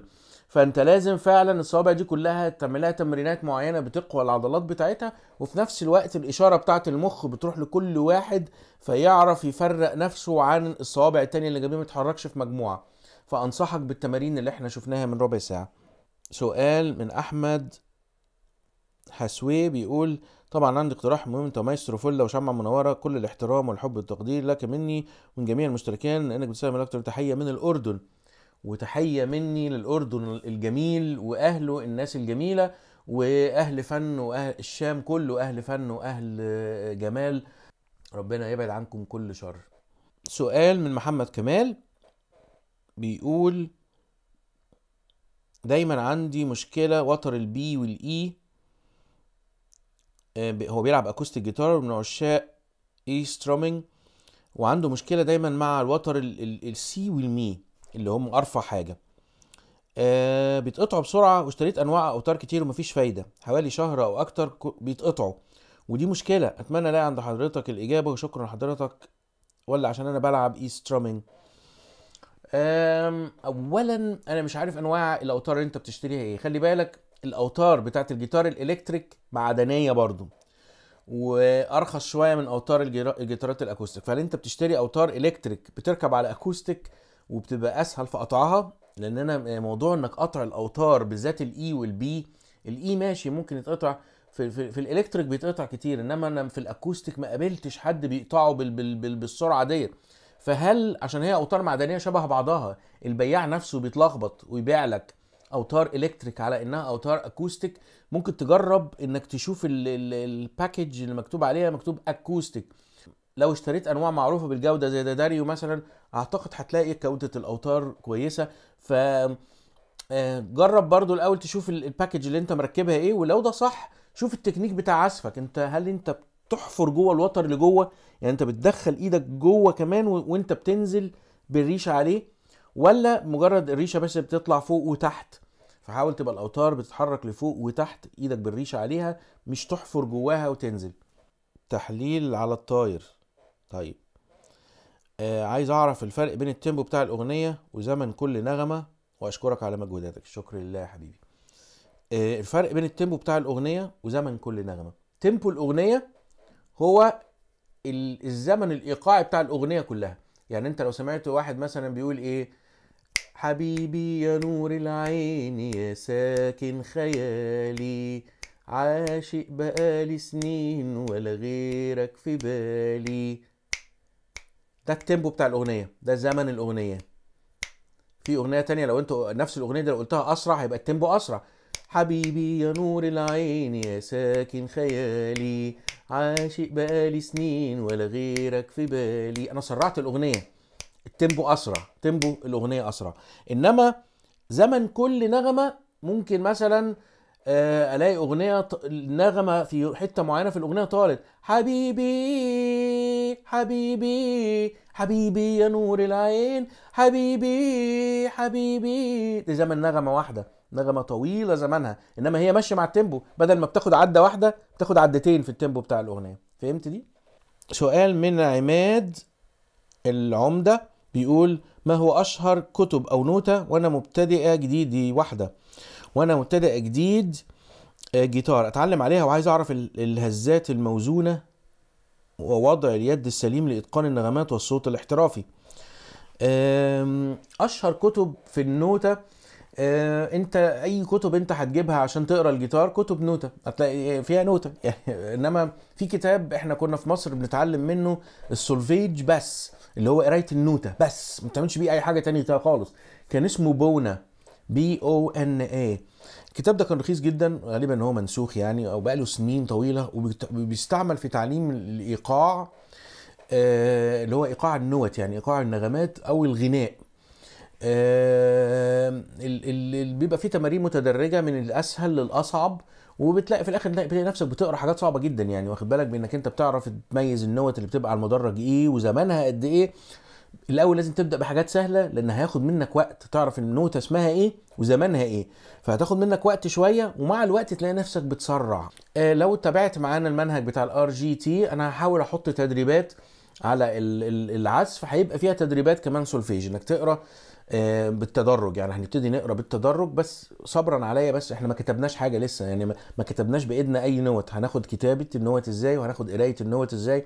فانت لازم فعلا الصوابع دي كلها تعملها تمرينات معينه بتقوى العضلات بتاعتها وفي نفس الوقت الاشاره بتاعه المخ بتروح لكل واحد فيعرف يفرق نفسه عن الصوابع التانية اللي جنبيه ما تحركش في مجموعه فانصحك بالتمارين اللي احنا شفناها من ربع ساعه سؤال من احمد حسوي بيقول طبعا عندي اقتراح مهم انت مايسترو فله وشمعة منوره كل الاحترام والحب والتقدير لك مني ومن جميع المشتركين لانك بتساهم الاكتر تحيه من الاردن وتحية مني للأردن الجميل وأهله الناس الجميلة وأهل فن وأهل الشام كله أهل فن وأهل جمال ربنا يبعد عنكم كل شر سؤال من محمد كمال بيقول دايما عندي مشكلة وتر البي والإي e. آه، هو بيلعب أكوستيك جيتار من عشاق إي سترومينج وعنده مشكلة دايما مع الوتر السي والمي اللي هم ارفع حاجه آه بيتقطعوا بسرعه واشتريت انواع اوتار كتير ومفيش فايده حوالي شهر او اكتر بيتقطعوا ودي مشكله اتمنى الاقي عند حضرتك الاجابه وشكرا لحضرتك ولا عشان انا بلعب اي سترومينج اولا انا مش عارف انواع الاوتار اللي انت بتشتريها ايه خلي بالك الاوتار بتاعت الجيتار الالكتريك معدنيه برضو وارخص شويه من اوتار الجيتارات الاكوستيك فهل انت بتشتري اوتار الكتريك بتركب على اكوستيك وبتبقى اسهل في قطعها لان انا موضوع انك قطع الاوتار بالذات الاي e والبي الاي e ماشي ممكن يتقطع في, في, في الالكتريك بيتقطع كتير انما انا في الاكوستيك ما قابلتش حد بيقطعه بال بال بال بالسرعه ديت فهل عشان هي اوتار معدنيه شبه بعضها البياع نفسه بيتلخبط ويبيع لك اوتار الكتريك على انها اوتار اكوستيك ممكن تجرب انك تشوف الباكج اللي مكتوب عليها مكتوب اكوستيك لو اشتريت انواع معروفه بالجوده زي داداريو مثلا اعتقد هتلاقي جوده الاوتار كويسه ف آه، جرب برضو الاول تشوف الباكج اللي انت مركبها ايه ولو ده صح شوف التكنيك بتاع عزفك انت هل انت بتحفر جوه الوتر لجوه يعني انت بتدخل ايدك جوه كمان وانت بتنزل بالريشه عليه ولا مجرد الريشه بس بتطلع فوق وتحت فحاول تبقى الاوتار بتتحرك لفوق وتحت ايدك بالريشه عليها مش تحفر جواها وتنزل تحليل على الطاير طيب آه عايز اعرف الفرق بين التيمبو بتاع الاغنيه وزمن كل نغمه واشكرك على مجهوداتك شكرا لله يا حبيبي آه الفرق بين التيمبو بتاع الاغنيه وزمن كل نغمه تيمبو الاغنيه هو الزمن الايقاعي بتاع الاغنيه كلها يعني انت لو سمعت واحد مثلا بيقول ايه حبيبي يا نور العين يا ساكن خيالي عاشق بقالي سنين ولا غيرك في بالي ده التيمبو بتاع الاغنيه ده زمن الاغنيه في اغنيه تانية لو انتوا نفس الاغنيه دي لو قلتها اسرع هيبقى التيمبو اسرع حبيبي يا نور العين يا ساكن خيالي عاشق بقالي سنين ولا غيرك في بالي انا سرعت الاغنيه التيمبو اسرع تيمبو الاغنيه اسرع انما زمن كل نغمه ممكن مثلا آه، الاقي اغنيه نغمه في حته معينه في الاغنيه طالت حبيبي حبيبي حبيبي يا نور العين حبيبي حبيبي دي زمن نغمه واحده نغمه طويله زمنها انما هي ماشيه مع التيمبو بدل ما بتاخد عده واحده بتاخد عدتين في التيمبو بتاع الاغنيه فهمت دي سؤال من عماد العمده بيقول ما هو اشهر كتب او نوته وانا مبتدئه جديد دي واحده وانا مبتدئ جديد آه، جيتار اتعلم عليها وعايز اعرف الهزات الموزونه ووضع اليد السليم لاتقان النغمات والصوت الاحترافي اشهر كتب في النوتة آه، انت اي كتب انت هتجيبها عشان تقرا الجيتار كتب نوتة هتلاقي آه، فيها نوتة يعني انما في كتاب احنا كنا في مصر بنتعلم منه السولفيج بس اللي هو قرايه النوتة بس ما بتعملش بيه اي حاجه تانية خالص كان اسمه بونا بي او ان اي الكتاب ده كان رخيص جدا غالبا هو منسوخ يعني او بقاله سنين طويله وبيستعمل في تعليم الايقاع آه اللي هو ايقاع النوت يعني ايقاع النغمات او الغناء آه اللي بيبقى فيه تمارين متدرجه من الاسهل للاصعب وبتلاقي في الاخر بتلاقي نفسك بتقرا حاجات صعبه جدا يعني واخد بالك بانك انت بتعرف تميز النوت اللي بتبقى على المدرج ايه وزمانها قد ايه الاول لازم تبدا بحاجات سهله لان هياخد منك وقت تعرف النوته اسمها ايه وزمانها ايه فهتاخد منك وقت شويه ومع الوقت تلاقي نفسك بتسرع آه لو اتبعت معانا المنهج بتاع الار جي تي انا هحاول احط تدريبات على العزف هيبقى فيها تدريبات كمان سولفيج انك تقرا آه، بالتدرج يعني هنبتدي نقرا بالتدرج بس صبرا عليا بس احنا ما كتبناش حاجه لسه يعني ما كتبناش بايدنا اي نوت هناخد كتابه النوت ازاي وهناخد قرايه النوت ازاي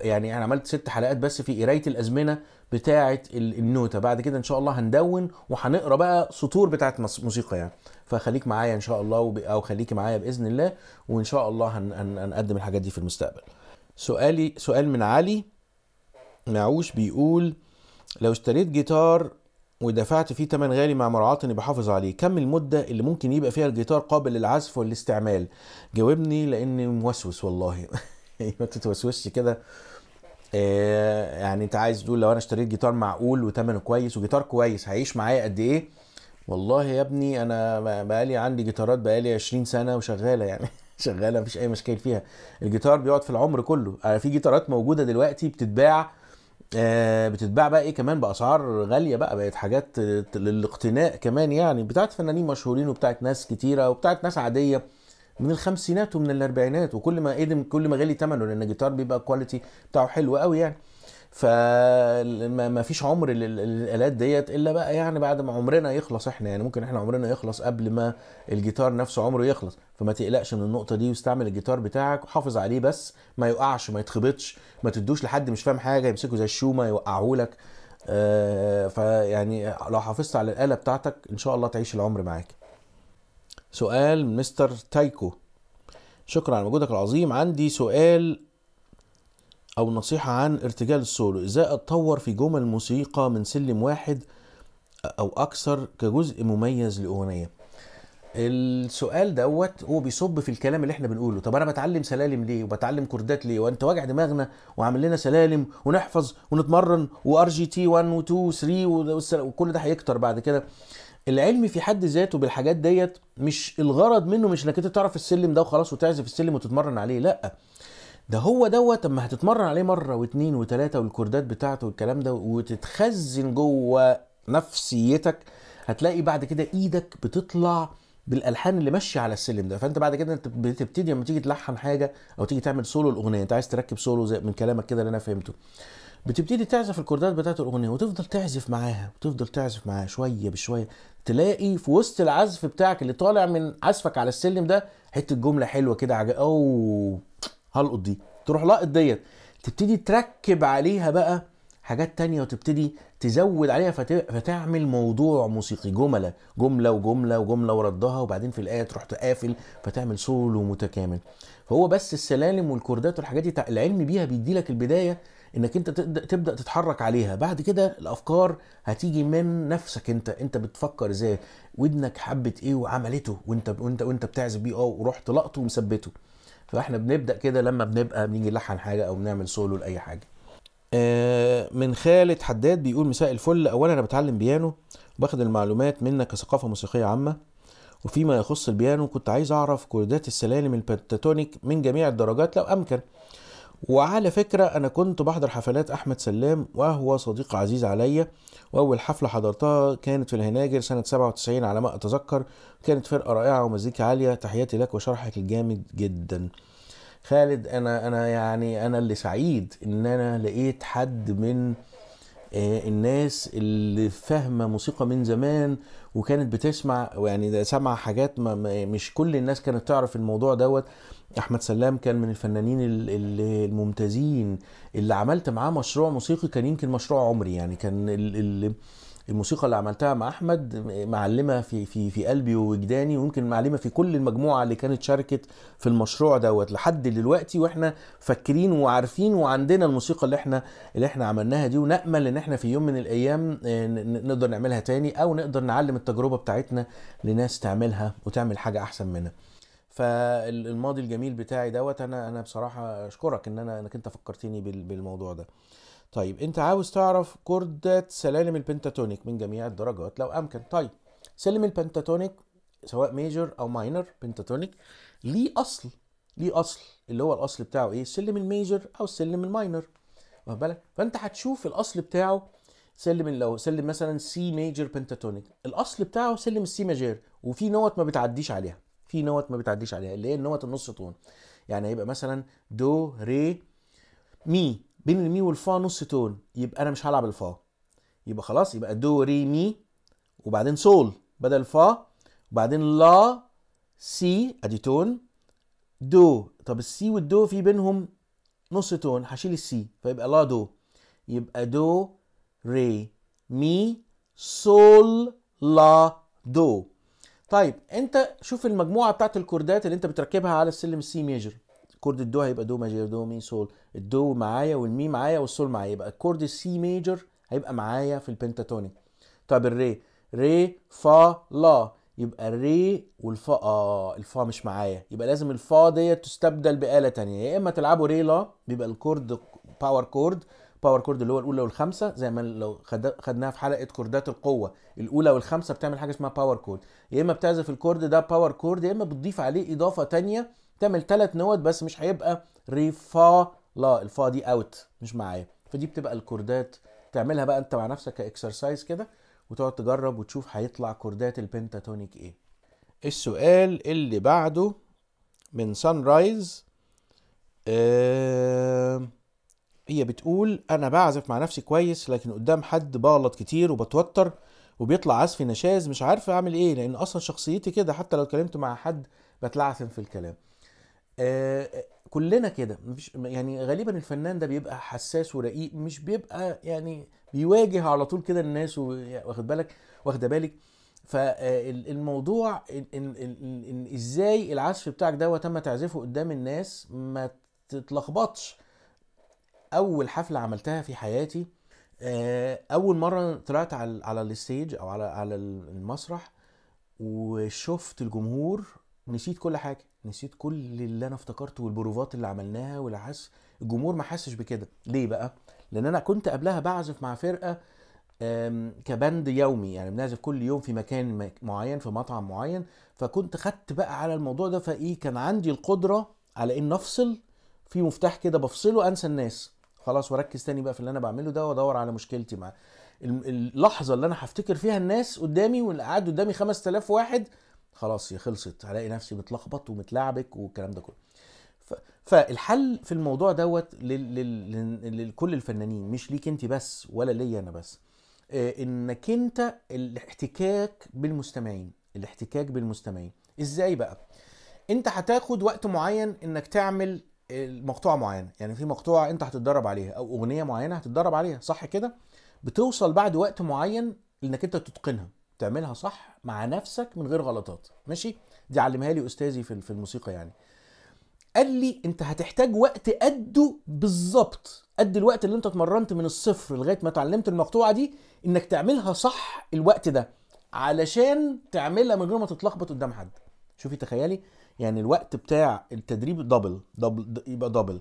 يعني انا عملت ست حلقات بس في قرايه الازمنه بتاعه النوته بعد كده ان شاء الله هندون وهنقرا بقى سطور بتاعه موسيقى يعني فخليك معايا ان شاء الله وب... او خليكي معايا باذن الله وان شاء الله هن... هن... هنقدم الحاجات دي في المستقبل سؤالي سؤال من علي نعوش بيقول لو اشتريت جيتار ودفعت فيه تمن غالي مع مراعاة اني بحافظ عليه كم المدة اللي ممكن يبقى فيها الجيتار قابل للعزف والاستعمال جاوبني لاني موسوس والله ما تتوسوسش كده آه، يعني انت عايز تقول لو انا اشتريت جيتار معقول وتمنه كويس وجيتار كويس هيعيش معايا قد ايه والله يا ابني انا بقالي عندي جيتارات بقالي 20 سنه وشغاله يعني شغاله مفيش اي مشاكل فيها الجيتار بيقعد في العمر كله آه، في جيتارات موجوده دلوقتي بتتباع آه، بتتباع بقى ايه كمان باسعار غاليه بقى بقت حاجات للاقتناء كمان يعني بتاعت فنانين مشهورين وبتاعت ناس كتيره وبتاعت ناس عاديه من الخمسينات ومن الاربعينات وكل ما قدم كل ما غالي ثمنه لان الجيتار بيبقى الكواليتي بتاعه حلو قوي يعني فما فيش عمر للالات ديت الا بقى يعني بعد ما عمرنا يخلص احنا يعني ممكن احنا عمرنا يخلص قبل ما الجيتار نفسه عمره يخلص فما تقلقش من النقطه دي واستعمل الجيتار بتاعك وحافظ عليه بس ما يقعش ما يتخبطش ما تدوش لحد مش فاهم حاجه يمسكه زي الشومه يوقعهولك آه فيعني لو حافظت على الاله بتاعتك ان شاء الله تعيش العمر معاك سؤال من مستر تايكو شكرا على مجهودك العظيم عندي سؤال او نصيحة عن ارتجال السولو ازاي اتطور في جمل موسيقى من سلم واحد او اكثر كجزء مميز لاغنية السؤال دوت هو بيصب في الكلام اللي احنا بنقوله طب انا بتعلم سلالم ليه وبتعلم كوردات ليه وانت واجع دماغنا وعامل لنا سلالم ونحفظ ونتمرن وار جي تي 1 و2 و3 وكل ده هيكتر بعد كده العلم في حد ذاته بالحاجات ديت مش الغرض منه مش انك انت تعرف السلم ده وخلاص وتعزف السلم وتتمرن عليه لا ده هو دوت اما هتتمرن عليه مره واثنين وثلاثه والكوردات بتاعته والكلام ده وتتخزن جوه نفسيتك هتلاقي بعد كده ايدك بتطلع بالالحان اللي ماشيه على السلم ده فانت بعد كده انت بتبتدي لما تيجي تلحن حاجه او تيجي تعمل سولو الاغنيه انت عايز تركب سولو زي من كلامك كده اللي انا فهمته بتبتدي تعزف الكوردات بتاعت الاغنيه وتفضل تعزف معاها وتفضل تعزف معاها شويه بشويه تلاقي في وسط العزف بتاعك اللي طالع من عزفك على السلم ده حته جمله حلوه كده عجب او هلقط دي تروح لاقط ديت تبتدي تركب عليها بقى حاجات تانية وتبتدي تزود عليها فتعمل موضوع موسيقي جملة جملة وجملة وجملة وردها وبعدين في الآية تروح تقافل فتعمل سولو متكامل فهو بس السلالم والكوردات والحاجات دي العلم بيها بيدي لك البداية انك انت تبدا تتحرك عليها بعد كده الافكار هتيجي من نفسك انت انت بتفكر ازاي ودنك حبت ايه وعملته وانت وانت وانت بتعزف بيه اه ورحت لقطه ومثبته فاحنا بنبدا كده لما بنبقى بنيجي نلحن حاجه او بنعمل سولو لاي حاجه آه، من خالد حداد بيقول مساء الفل اولا انا بتعلم بيانو باخد المعلومات منك كثقافه موسيقيه عامه وفيما يخص البيانو كنت عايز اعرف كوردات السلالم البنتاتونيك من جميع الدرجات لو امكن وعلى فكرة أنا كنت بحضر حفلات أحمد سلام وهو صديق عزيز عليا وأول حفلة حضرتها كانت في الهناجر سنة 97 على ما أتذكر كانت فرقة رائعة ومزيكا عالية تحياتي لك وشرحك الجامد جدا خالد أنا أنا يعني أنا اللي سعيد إن أنا لقيت حد من آه، الناس اللي فاهمه موسيقى من زمان وكانت بتسمع يعني سمع حاجات ما مش كل الناس كانت تعرف الموضوع دوت احمد سلام كان من الفنانين الممتازين اللي عملت معاه مشروع موسيقي كان يمكن مشروع عمري يعني كان الموسيقى اللي عملتها مع احمد معلمه في في في قلبي ووجداني ويمكن معلمه في كل المجموعه اللي كانت شاركت في المشروع دوت لحد دلوقتي واحنا فاكرين وعارفين وعندنا الموسيقى اللي احنا اللي احنا عملناها دي ونامل ان احنا في يوم من الايام آه، نقدر نعملها تاني او نقدر نعلم التجربه بتاعتنا لناس تعملها وتعمل حاجه احسن منها فالماضي الجميل بتاعي دوت انا انا بصراحه اشكرك ان انا انك انت فكرتني بالموضوع ده طيب انت عاوز تعرف كردة سلالم البنتاتونيك من جميع الدرجات لو امكن طيب سلم البنتاتونيك سواء ميجر او ماينر بنتاتونيك ليه اصل ليه اصل اللي هو الاصل بتاعه ايه السلم الميجر او السلم الماينر واخد بالك فانت هتشوف الاصل بتاعه سلم لو سلم مثلا سي ميجر بنتاتونيك الاصل بتاعه سلم السي ماجير وفي نوت ما بتعديش عليها في نوت ما بتعديش عليها اللي هي النوت النص تون يعني هيبقى مثلا دو ري مي بين المي والفا نص تون يبقى انا مش هلعب الفا يبقى خلاص يبقى دو ري مي وبعدين سول بدل فا وبعدين لا سي ادي تون دو طب السي والدو في بينهم نص تون هشيل السي فيبقى لا دو يبقى دو ري مي سول لا دو طيب انت شوف المجموعه بتاعت الكوردات اللي انت بتركبها على السلم السي ميجر كورد الدو هيبقى دو ماجر دو مي سول الدو معايا والمي معايا والسول معايا يبقى الكورد السي ميجر هيبقى معايا في البنتاتونيك طب الري ري فا لا يبقى الري والفا اه الفا مش معايا يبقى لازم الفا ديت تستبدل بآلة تانية يا اما تلعبوا ري لا بيبقى الكورد باور كورد باور كورد اللي هو الاولى والخامسه زي ما لو خدناها في حلقه كوردات القوه الاولى والخامسه بتعمل حاجه اسمها باور كورد يا اما بتعزف الكورد ده باور كورد يا اما بتضيف عليه اضافه تانية تعمل ثلاث نوت بس مش هيبقى ري فا لا الفا دي اوت مش معايا فدي بتبقى الكوردات تعملها بقى انت مع نفسك كاكسرسايز كده وتقعد تجرب وتشوف هيطلع كوردات البنتاتونيك ايه السؤال اللي بعده من سان رايز آه هي بتقول انا بعزف مع نفسي كويس لكن قدام حد بغلط كتير وبتوتر وبيطلع عزفي نشاز مش عارف اعمل ايه لان اصلا شخصيتي كده حتى لو اتكلمت مع حد بتلعثم في الكلام آه, آه، كلنا كده مفيش يعني غالبا الفنان ده بيبقى حساس ورقيق مش بيبقى يعني بيواجه على طول كده الناس واخد بالك واخده بالك فالموضوع آه، ازاي العزف بتاعك ده وتم تعزفه قدام الناس ما تتلخبطش اول حفله عملتها في حياتي آه، اول مره طلعت على على الستيج او على على المسرح وشفت الجمهور نسيت كل حاجه نسيت كل اللي انا افتكرته والبروفات اللي عملناها والعس الجمهور ما حسش بكده ليه بقى لان انا كنت قبلها بعزف مع فرقه كبند يومي يعني بنعزف كل يوم في مكان معين في مطعم معين فكنت خدت بقى على الموضوع ده فايه كان عندي القدره على ان افصل في مفتاح كده بفصله انسى الناس خلاص واركز تاني بقى في اللي انا بعمله ده وادور على مشكلتي معاه اللحظه اللي انا هفتكر فيها الناس قدامي واللي قاعد قدامي 5000 واحد خلاص هي خلصت هلاقي نفسي متلخبط ومتلعبك والكلام ده كله فالحل في الموضوع دوت لكل الفنانين مش ليك انت بس ولا ليا انا بس آه، انك انت الاحتكاك بالمستمعين الاحتكاك بالمستمعين ازاي بقى انت هتاخد وقت معين انك تعمل مقطوعه معينه يعني في مقطوعه انت هتتدرب عليها او اغنيه معينه هتتدرب عليها صح كده بتوصل بعد وقت معين انك انت تتقنها تعملها صح مع نفسك من غير غلطات ماشي دي علمها لي استاذي في الموسيقى يعني قال لي انت هتحتاج وقت قده بالظبط قد الوقت اللي انت اتمرنت من الصفر لغايه ما اتعلمت المقطوعه دي انك تعملها صح الوقت ده علشان تعملها من غير ما تتلخبط قدام حد شوفي تخيلي يعني الوقت بتاع التدريب دبل دبل يبقى دبل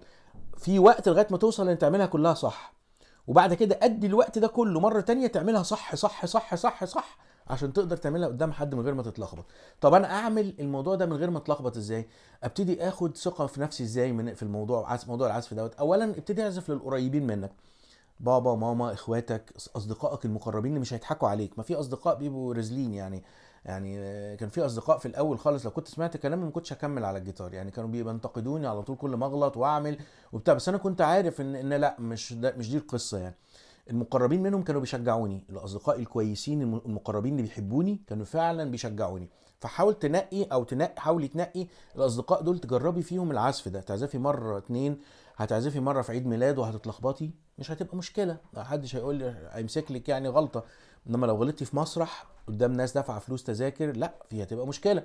في وقت لغايه ما توصل ان تعملها كلها صح وبعد كده ادي الوقت ده كله مره تانية تعملها صح صح صح صح صح عشان تقدر تعملها قدام حد من غير ما تتلخبط طب انا اعمل الموضوع ده من غير ما اتلخبط ازاي ابتدي اخد ثقه في نفسي ازاي من في الموضوع موضوع العزف دوت اولا ابتدي اعزف للقريبين منك بابا ماما اخواتك اصدقائك المقربين اللي مش هيضحكوا عليك ما في اصدقاء بيبقوا رزلين يعني يعني آه، كان في اصدقاء في الاول خالص لو كنت سمعت كلامي ما كنتش هكمل على الجيتار يعني كانوا بينتقدوني على طول كل ما اغلط واعمل وبتاع بس انا كنت عارف ان ان لا مش ده مش دي القصه يعني المقربين منهم كانوا بيشجعوني الاصدقاء الكويسين المقربين اللي بيحبوني كانوا فعلا بيشجعوني فحاول تنقي او تنقي حاولي تنقي الاصدقاء دول تجربي فيهم العزف ده تعزفي مره اتنين هتعزفي مره في عيد ميلاد وهتتلخبطي مش هتبقى مشكله محدش هيقول لي هيمسك لك يعني غلطه انما لو غلطتي في مسرح قدام ناس دافعه فلوس تذاكر لا فيها تبقى مشكله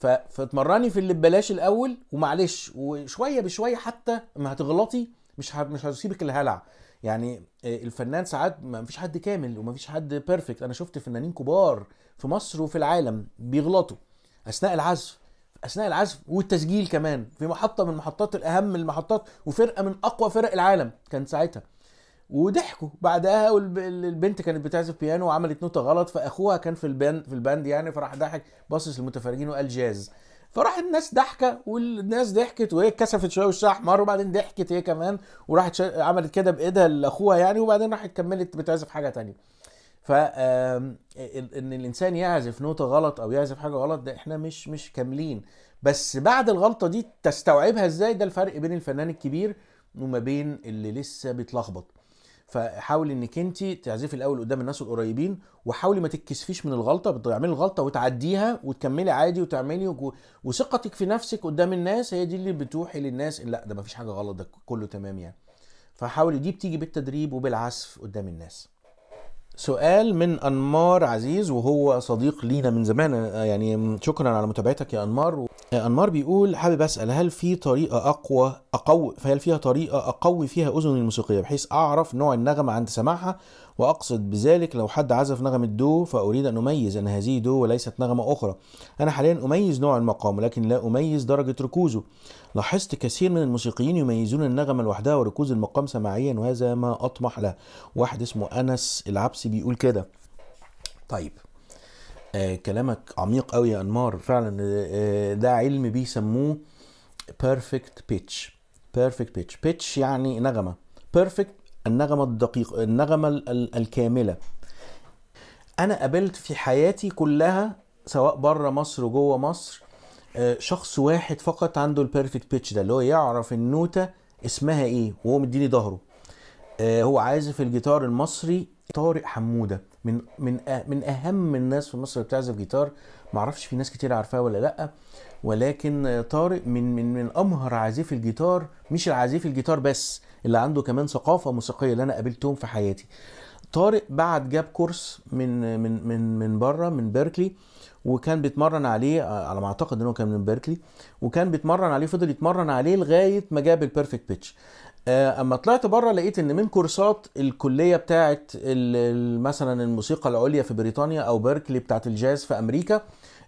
فاتمرني فتمرني في اللي ببلاش الاول ومعلش وشويه بشويه حتى ما هتغلطي مش مش هتسيبك الهلع يعني آه، الفنان ساعات ما فيش حد كامل وما فيش حد بيرفكت انا شفت فنانين كبار في مصر وفي العالم بيغلطوا اثناء العزف اثناء العزف والتسجيل كمان في محطه من محطات الاهم المحطات وفرقه من اقوى فرق العالم كان ساعتها وضحكوا بعدها البنت كانت بتعزف بيانو وعملت نوتة غلط فاخوها كان في الباند في الباند يعني فراح ضحك باصص للمتفرجين وقال جاز فراح الناس ضحكه والناس ضحكت وهي اتكسفت شويه وشها احمر وبعدين ضحكت هي كمان وراحت عملت كده بايدها لاخوها يعني وبعدين راحت كملت بتعزف حاجه تانية ف ان الانسان يعزف نوتة غلط او يعزف حاجه غلط ده احنا مش مش كاملين بس بعد الغلطه دي تستوعبها ازاي ده الفرق بين الفنان الكبير وما بين اللي لسه بيتلخبط فحاولي انك انت تعزفي الاول قدام الناس القريبين وحاولي ما تتكسفيش من الغلطه بتعملي الغلطه وتعديها وتكملي عادي وتعملي وثقتك في نفسك قدام الناس هي دي اللي بتوحي للناس لا ده ما فيش حاجه غلط ده كله تمام يعني فحاولي دي بتيجي بالتدريب وبالعزف قدام الناس سؤال من انمار عزيز وهو صديق لينا من زمان يعني شكرا على متابعتك يا انمار انمار بيقول حابب اسال هل في طريقه اقوى اقوي فهل فيها طريقه اقوي فيها اذني الموسيقيه بحيث اعرف نوع النغمه عند سماعها واقصد بذلك لو حد عزف نغمه دو فاريد ان اميز ان هذه دو وليست نغمه اخرى انا حاليا اميز نوع المقام لكن لا اميز درجه ركوزه لاحظت كثير من الموسيقيين يميزون النغمه لوحدها وركوز المقام سماعيا وهذا ما اطمح له واحد اسمه انس العبسي بيقول كده طيب آه كلامك عميق قوي يا انمار فعلا آه, آه، ده علم بيسموه بيرفكت بيتش بيرفكت بيتش بيتش يعني نغمه بيرفكت النغمه الدقيقه النغمه الكامله انا قابلت في حياتي كلها سواء بره مصر وجوه مصر آه، شخص واحد فقط عنده البيرفكت بيتش ده اللي هو يعرف النوته اسمها ايه وهو مديني ظهره آه، هو عازف الجيتار المصري طارق حموده من من من اهم الناس في مصر اللي بتعزف جيتار معرفش في ناس كتير عارفاه ولا لا ولكن طارق من من من امهر عازفي الجيتار مش العازف الجيتار بس اللي عنده كمان ثقافه موسيقيه اللي انا قابلتهم في حياتي طارق بعد جاب كورس من من من من بره من بيركلي وكان بيتمرن عليه على ما اعتقد ان هو كان من بيركلي وكان بيتمرن عليه فضل يتمرن عليه لغايه ما جاب البيرفكت بيتش آه، اما طلعت بره لقيت ان من كورسات الكليه بتاعه مثلا الموسيقى العليا في بريطانيا او بيركلي بتاعه الجاز في امريكا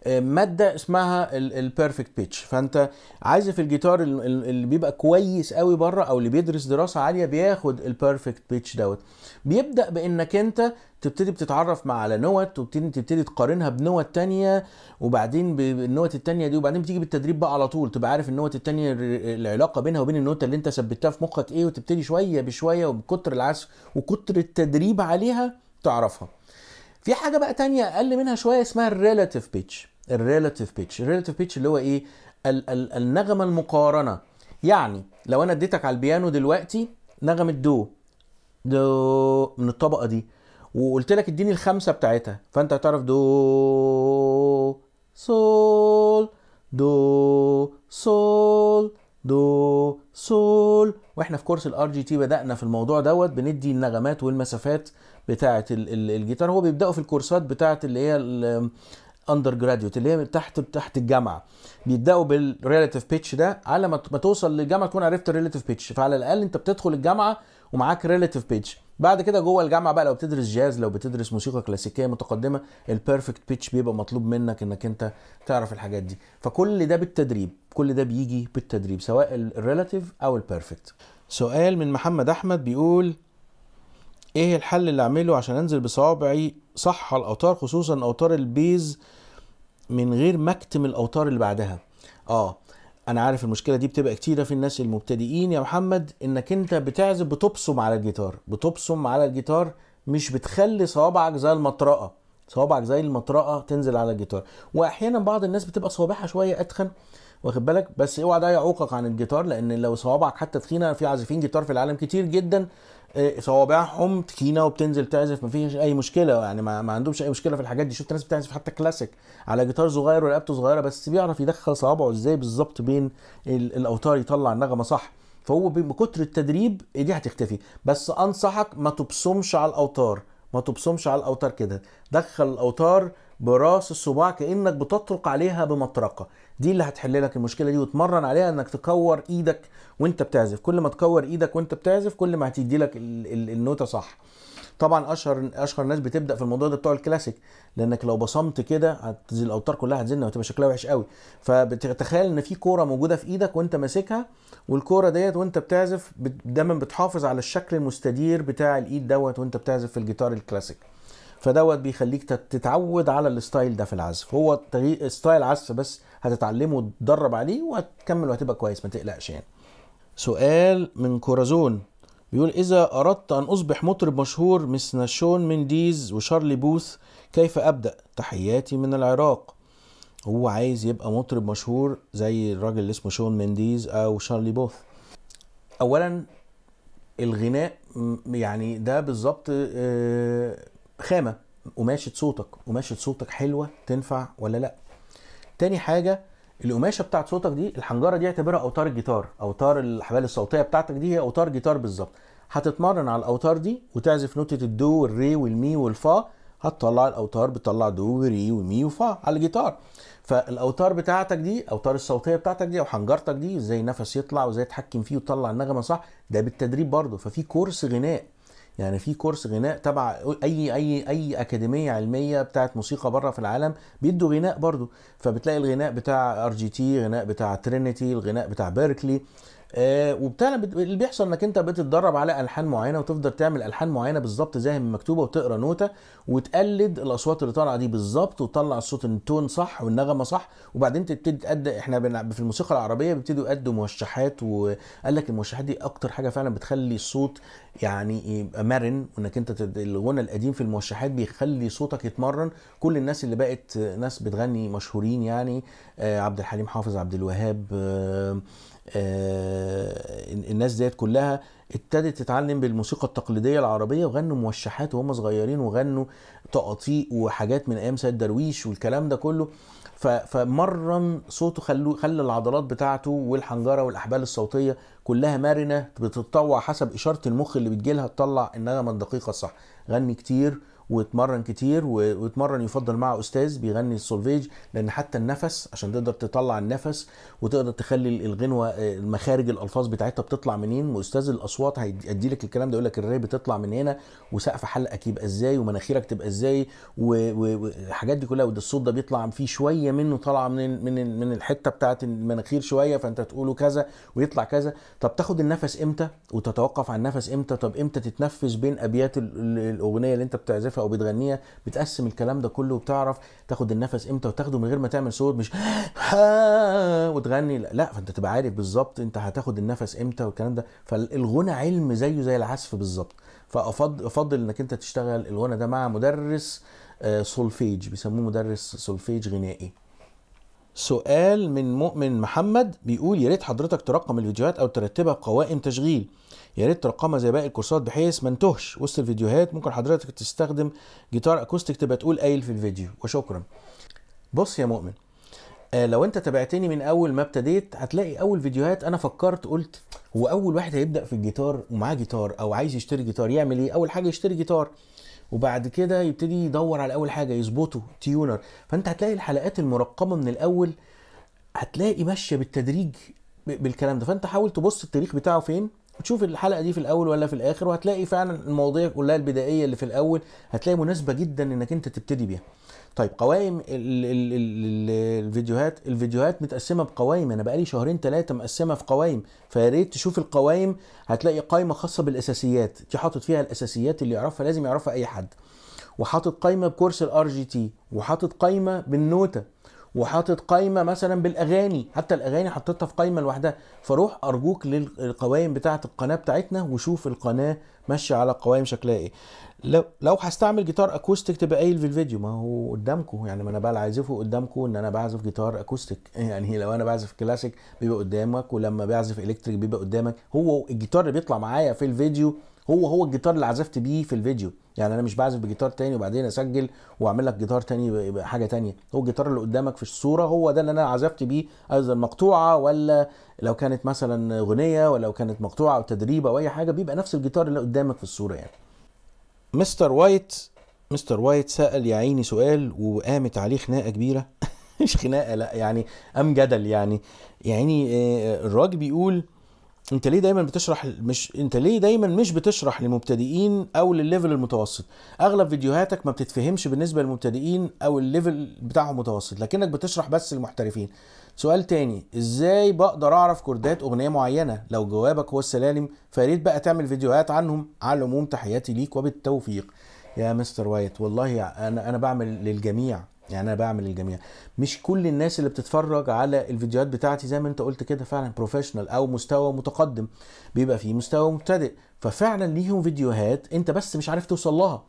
آه، ماده اسمها البيرفكت بيتش فانت عازف الجيتار اللي بيبقى كويس قوي بره او اللي بيدرس دراسه عاليه بياخد البيرفكت بيتش دوت بيبدا بانك انت تبتدي بتتعرف مع على نوت وبتبتدي تبتدي تقارنها بنوت تانية وبعدين بالنوت التانية دي وبعدين بتيجي بالتدريب بقى على طول تبقى عارف النوت التانية العلاقة بينها وبين النوتة اللي انت ثبتها في مخك ايه وتبتدي شوية بشوية وبكتر العزف وكتر التدريب عليها تعرفها في حاجة بقى تانية أقل منها شوية اسمها الريلاتيف بيتش الريلاتيف بيتش الريلاتيف بيتش اللي هو ايه ال ال النغمة المقارنة يعني لو انا اديتك على البيانو دلوقتي نغمة دو دو من الطبقة دي وقلت لك اديني الخمسه بتاعتها فانت هتعرف دو سول دو سول دو سول واحنا في كورس الار جي تي بدانا في الموضوع دوت بندي النغمات والمسافات بتاعه الجيتار هو بيبداوا في الكورسات بتاعه اللي هي الاندر جراديوت اللي هي تحت تحت الجامعه بيبداوا بالريلاتيف بيتش ده على ما توصل للجامعه تكون عرفت الريلاتيف بيتش فعلى الاقل انت بتدخل الجامعه ومعاك ريلاتيف بيتش بعد كده جوه الجامعه بقى لو بتدرس جاز لو بتدرس موسيقى كلاسيكيه متقدمه البيرفكت بيتش بيبقى مطلوب منك انك انت تعرف الحاجات دي فكل ده بالتدريب كل ده بيجي بالتدريب سواء الريلاتيف او البيرفكت سؤال من محمد احمد بيقول ايه الحل اللي اعمله عشان انزل بصوابعي صح على الاوتار خصوصا اوتار البيز من غير ما اكتم الاوتار اللي بعدها اه انا عارف المشكله دي بتبقى كتيره في الناس المبتدئين يا محمد انك انت بتعزف بتبصم على الجيتار بتبصم على الجيتار مش بتخلي صوابعك زي المطرقه صوابعك زي المطرقه تنزل على الجيتار واحيانا بعض الناس بتبقى صوابعها شويه اتخن واخد بالك بس اوعى ده يعوقك عن الجيتار لان لو صوابعك حتى تخينه في عازفين جيتار في العالم كتير جدا صوابعهم تكينه وبتنزل تعزف ما فيش اي مشكله يعني ما, ما عندهمش اي مشكله في الحاجات دي شفت ناس بتعزف حتى كلاسيك على جيتار صغير ورقبته صغيره بس بيعرف يدخل صوابعه ازاي بالظبط بين الاوتار يطلع النغمه صح فهو بكتر التدريب دي هتختفي بس انصحك ما تبصمش على الاوتار ما تبصمش على الاوتار كده دخل الاوتار براس الصباع كانك بتطرق عليها بمطرقه دي اللي هتحل لك المشكله دي وتمرن عليها انك تكور ايدك وانت بتعزف كل ما تكور ايدك وانت بتعزف كل ما هتدي لك النوته صح طبعا اشهر اشهر ناس بتبدا في الموضوع ده بتوع الكلاسيك لانك لو بصمت كده هتنزل الاوتار كلها هتزن وتبقى شكلها وحش قوي فبتتخيل ان في كوره موجوده في ايدك وانت ماسكها والكوره ديت وانت بتعزف دايما بتحافظ على الشكل المستدير بتاع الايد دوت وانت بتعزف في الجيتار الكلاسيك فدوت بيخليك تتعود على الستايل ده في العزف هو ستايل عزف بس هتتعلمه وتدرب عليه وهتكمل وهتبقى كويس ما تقلقش يعني سؤال من كورازون بيقول إذا أردت أن أصبح مطرب مشهور مثل شون منديز وشارلي بوث كيف أبدأ؟ تحياتي من العراق هو عايز يبقى مطرب مشهور زي الراجل اللي اسمه شون منديز أو شارلي بوث أولا الغناء يعني ده بالظبط آه، خامة قماشة صوتك قماشة صوتك حلوة تنفع ولا لأ تاني حاجه القماشه بتاعت صوتك دي الحنجره دي اعتبرها اوتار الجيتار اوتار الحبال الصوتيه بتاعتك دي هي اوتار جيتار بالظبط هتتمرن على الاوتار دي وتعزف نوتة الدو والري والمي والفا هتطلع الاوتار بتطلع دو وري ومي وفا على الجيتار فالاوتار بتاعتك دي اوتار الصوتيه بتاعتك دي او حنجرتك دي ازاي نفس يطلع وازاي تحكم فيه وتطلع النغمه صح ده بالتدريب برضه ففي كورس غناء يعني في كورس غناء تبع اي اي اي اكاديميه علميه بتاعت موسيقى بره في العالم بيدوا غناء برضو فبتلاقي الغناء بتاع ار جي تي غناء بتاع ترينيتي الغناء بتاع بيركلي آه، وبتاع اللي بيحصل انك انت بتتدرب على الحان معينه وتفضل تعمل الحان معينه بالظبط زي ما مكتوبه وتقرا نوته وتقلد الاصوات اللي طالعه دي بالظبط وتطلع الصوت التون صح والنغمه صح وبعدين تبتدي تأدي احنا في الموسيقى العربيه بيبتدوا يأدوا موشحات وقال لك الموشحات دي اكتر حاجه فعلا بتخلي الصوت يعني يبقى مرن وانك انت الغنى القديم في الموشحات بيخلي صوتك يتمرن كل الناس اللي بقت ناس بتغني مشهورين يعني آه، عبد الحليم حافظ عبد الوهاب آه، آه، الناس ديت كلها ابتدت تتعلم بالموسيقى التقليديه العربيه وغنوا موشحات وهم صغيرين وغنوا تقاطيق وحاجات من ايام سيد درويش والكلام ده كله فمرن صوته خلو خلى العضلات بتاعته والحنجره والاحبال الصوتيه كلها مرنه بتتطوع حسب اشاره المخ اللي بتجيلها تطلع النغمه الدقيقه الصح غني كتير واتمرن كتير واتمرن يفضل مع استاذ بيغني السولفيج لان حتى النفس عشان تقدر تطلع النفس وتقدر تخلي الغنوه مخارج الالفاظ بتاعتها بتطلع منين واستاذ الاصوات هيدي لك الكلام ده يقول لك الري بتطلع من هنا وسقف حلقك يبقى ازاي ومناخيرك تبقى ازاي والحاجات دي كلها وده الصوت ده بيطلع فيه شويه منه طالعه من من من الحته بتاعت المناخير شويه فانت تقوله كذا ويطلع كذا طب تاخد النفس امتى وتتوقف على النفس امتى طب امتى تتنفس بين ابيات الاغنيه اللي انت بتعزفها شايفها او بتغنيها بتقسم الكلام ده كله وبتعرف تاخد النفس امتى وتاخده من غير ما تعمل صوت مش وتغني لا فانت تبقى عارف بالظبط انت هتاخد النفس امتى والكلام ده فالغنى علم زيه زي العزف بالظبط فافضل انك انت تشتغل الغنى ده مع مدرس سولفيج آه، بيسموه مدرس سولفيج غنائي سؤال من مؤمن محمد بيقول يا ريت حضرتك ترقم الفيديوهات او ترتبها قوائم تشغيل يا ريت ترقمها زي باقي الكورسات بحيث ما انتهش وسط الفيديوهات ممكن حضرتك تستخدم جيتار اكوستيك تبقى تقول قايل في الفيديو وشكرا بص يا مؤمن آه، لو انت تابعتني من اول ما ابتديت هتلاقي اول فيديوهات انا فكرت قلت هو اول واحد هيبدا في الجيتار ومعاه جيتار او عايز يشتري جيتار يعمل ايه اول حاجه يشتري جيتار وبعد كده يبتدي يدور على اول حاجه يظبطه تيونر فانت هتلاقي الحلقات المرقمه من الاول هتلاقي ماشيه بالتدريج بالكلام ده فانت حاول تبص التاريخ بتاعه فين تشوف الحلقه دي في الاول ولا في الاخر وهتلاقي فعلا المواضيع كلها البدائيه اللي في الاول هتلاقي مناسبه جدا انك انت تبتدي بيها طيب قوائم الـ الـ الـ الفيديوهات الفيديوهات متقسمه بقوائم انا يعني بقالي شهرين ثلاثه مقسمه في قوائم فيا ريت تشوف القوائم هتلاقي قائمه خاصه بالاساسيات دي حاطط فيها الاساسيات اللي يعرفها لازم يعرفها اي حد وحاطط قائمه بكورس الار جي تي وحاطط قائمه بالنوته وحاطط قايمه مثلا بالاغاني حتى الاغاني حطيتها في قايمه لوحدها فروح ارجوك للقوائم بتاعه القناه بتاعتنا وشوف القناه ماشيه على القوائم شكلها ايه لو لو هستعمل جيتار اكوستيك تبقى قايل في الفيديو ما هو قدامكم يعني ما انا بقى عازفه قدامكم ان انا بعزف جيتار اكوستيك يعني لو انا بعزف كلاسيك بيبقى قدامك ولما بعزف الكتريك بيبقى قدامك هو الجيتار اللي بيطلع معايا في الفيديو هو هو الجيتار اللي عزفت بيه في الفيديو يعني انا مش بعزف بجيتار تاني وبعدين اسجل واعمل لك جيتار تاني حاجه تانية هو الجيتار اللي قدامك في الصوره هو ده اللي انا عزفت بيه ايضا مقطوعه ولا لو كانت مثلا اغنيه ولا لو كانت مقطوعه او تدريب او اي حاجه بيبقى نفس الجيتار اللي قدامك في الصوره يعني مستر وايت مستر وايت سال يا عيني سؤال وقامت عليه خناقه كبيره مش خناقه لا يعني ام جدل يعني يعني آه، الراجل بيقول انت ليه دايما بتشرح مش انت ليه دايما مش بتشرح للمبتدئين او للليفل المتوسط اغلب فيديوهاتك ما بتتفهمش بالنسبه للمبتدئين او الليفل بتاعهم متوسط لكنك بتشرح بس للمحترفين سؤال تاني ازاي بقدر اعرف كوردات اغنيه معينه لو جوابك هو السلالم فياريت بقى تعمل فيديوهات عنهم على العموم تحياتي ليك وبالتوفيق يا مستر وايت والله انا انا بعمل للجميع يعني انا بعمل الجميع مش كل الناس اللي بتتفرج على الفيديوهات بتاعتي زي ما انت قلت كده فعلا بروفيشنال او مستوى متقدم بيبقى فيه مستوى مبتدئ ففعلا ليهم فيديوهات انت بس مش عارف توصل لها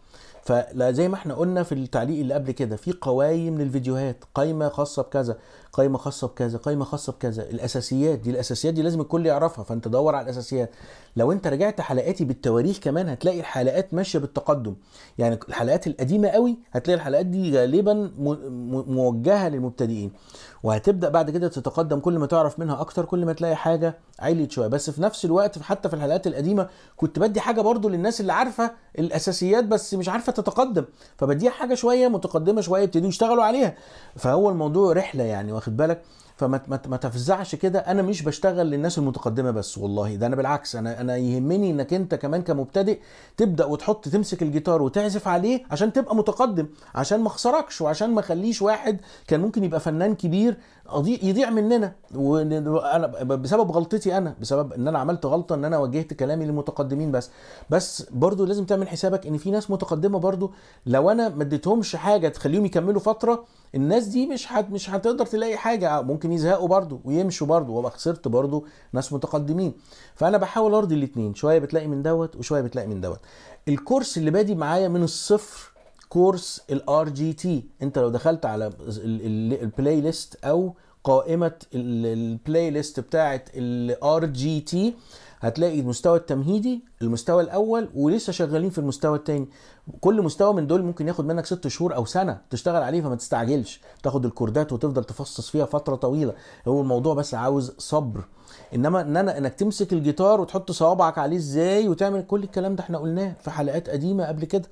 زي ما احنا قلنا في التعليق اللي قبل كده في قوايم للفيديوهات قايمه خاصه بكذا قائمه خاصه بكذا قائمه خاصه بكذا الاساسيات دي الاساسيات دي لازم الكل يعرفها فانت دور على الاساسيات لو انت رجعت حلقاتي بالتواريخ كمان هتلاقي الحلقات ماشيه بالتقدم يعني الحلقات القديمه قوي هتلاقي الحلقات دي غالبا موجهه للمبتدئين وهتبدا بعد كده تتقدم كل ما تعرف منها اكتر كل ما تلاقي حاجه عليت شويه بس في نفس الوقت حتى في الحلقات القديمه كنت بدي حاجه برضو للناس اللي عارفه الاساسيات بس مش عارفه تتقدم فبديها حاجه شويه متقدمه شويه يبتدوا يشتغلوا عليها فهو الموضوع رحله يعني واخد بالك فما تفزعش كده انا مش بشتغل للناس المتقدمه بس والله ده انا بالعكس انا انا يهمني انك انت كمان كمبتدئ تبدا وتحط تمسك الجيتار وتعزف عليه عشان تبقى متقدم عشان ما اخسركش وعشان ما اخليش واحد كان ممكن يبقى فنان كبير يضيع مننا وانا بسبب غلطتي انا بسبب ان انا عملت غلطه ان انا وجهت كلامي للمتقدمين بس بس برضو لازم تعمل حسابك ان في ناس متقدمه برضو لو انا ما اديتهمش حاجه تخليهم يكملوا فتره الناس دي مش حت مش هتقدر تلاقي حاجه آه، ممكن يزهقوا برضو ويمشوا برضو وابقى خسرت برضو ناس متقدمين فانا بحاول ارضي الاثنين شويه بتلاقي من دوت وشويه بتلاقي من دوت الكورس اللي بادي معايا من الصفر كورس الار جي تي انت لو دخلت على البلاي ليست او قائمه البلاي ليست بتاعه الار جي تي هتلاقي المستوى التمهيدي المستوى الاول ولسه شغالين في المستوى الثاني كل مستوى من دول ممكن ياخد منك ست شهور او سنه تشتغل عليه فما تستعجلش تاخد الكوردات وتفضل تفصص فيها فتره طويله هو الموضوع بس عاوز صبر انما ان انا انك تمسك الجيتار وتحط صوابعك عليه ازاي وتعمل كل الكلام ده احنا قلناه في حلقات قديمه قبل كده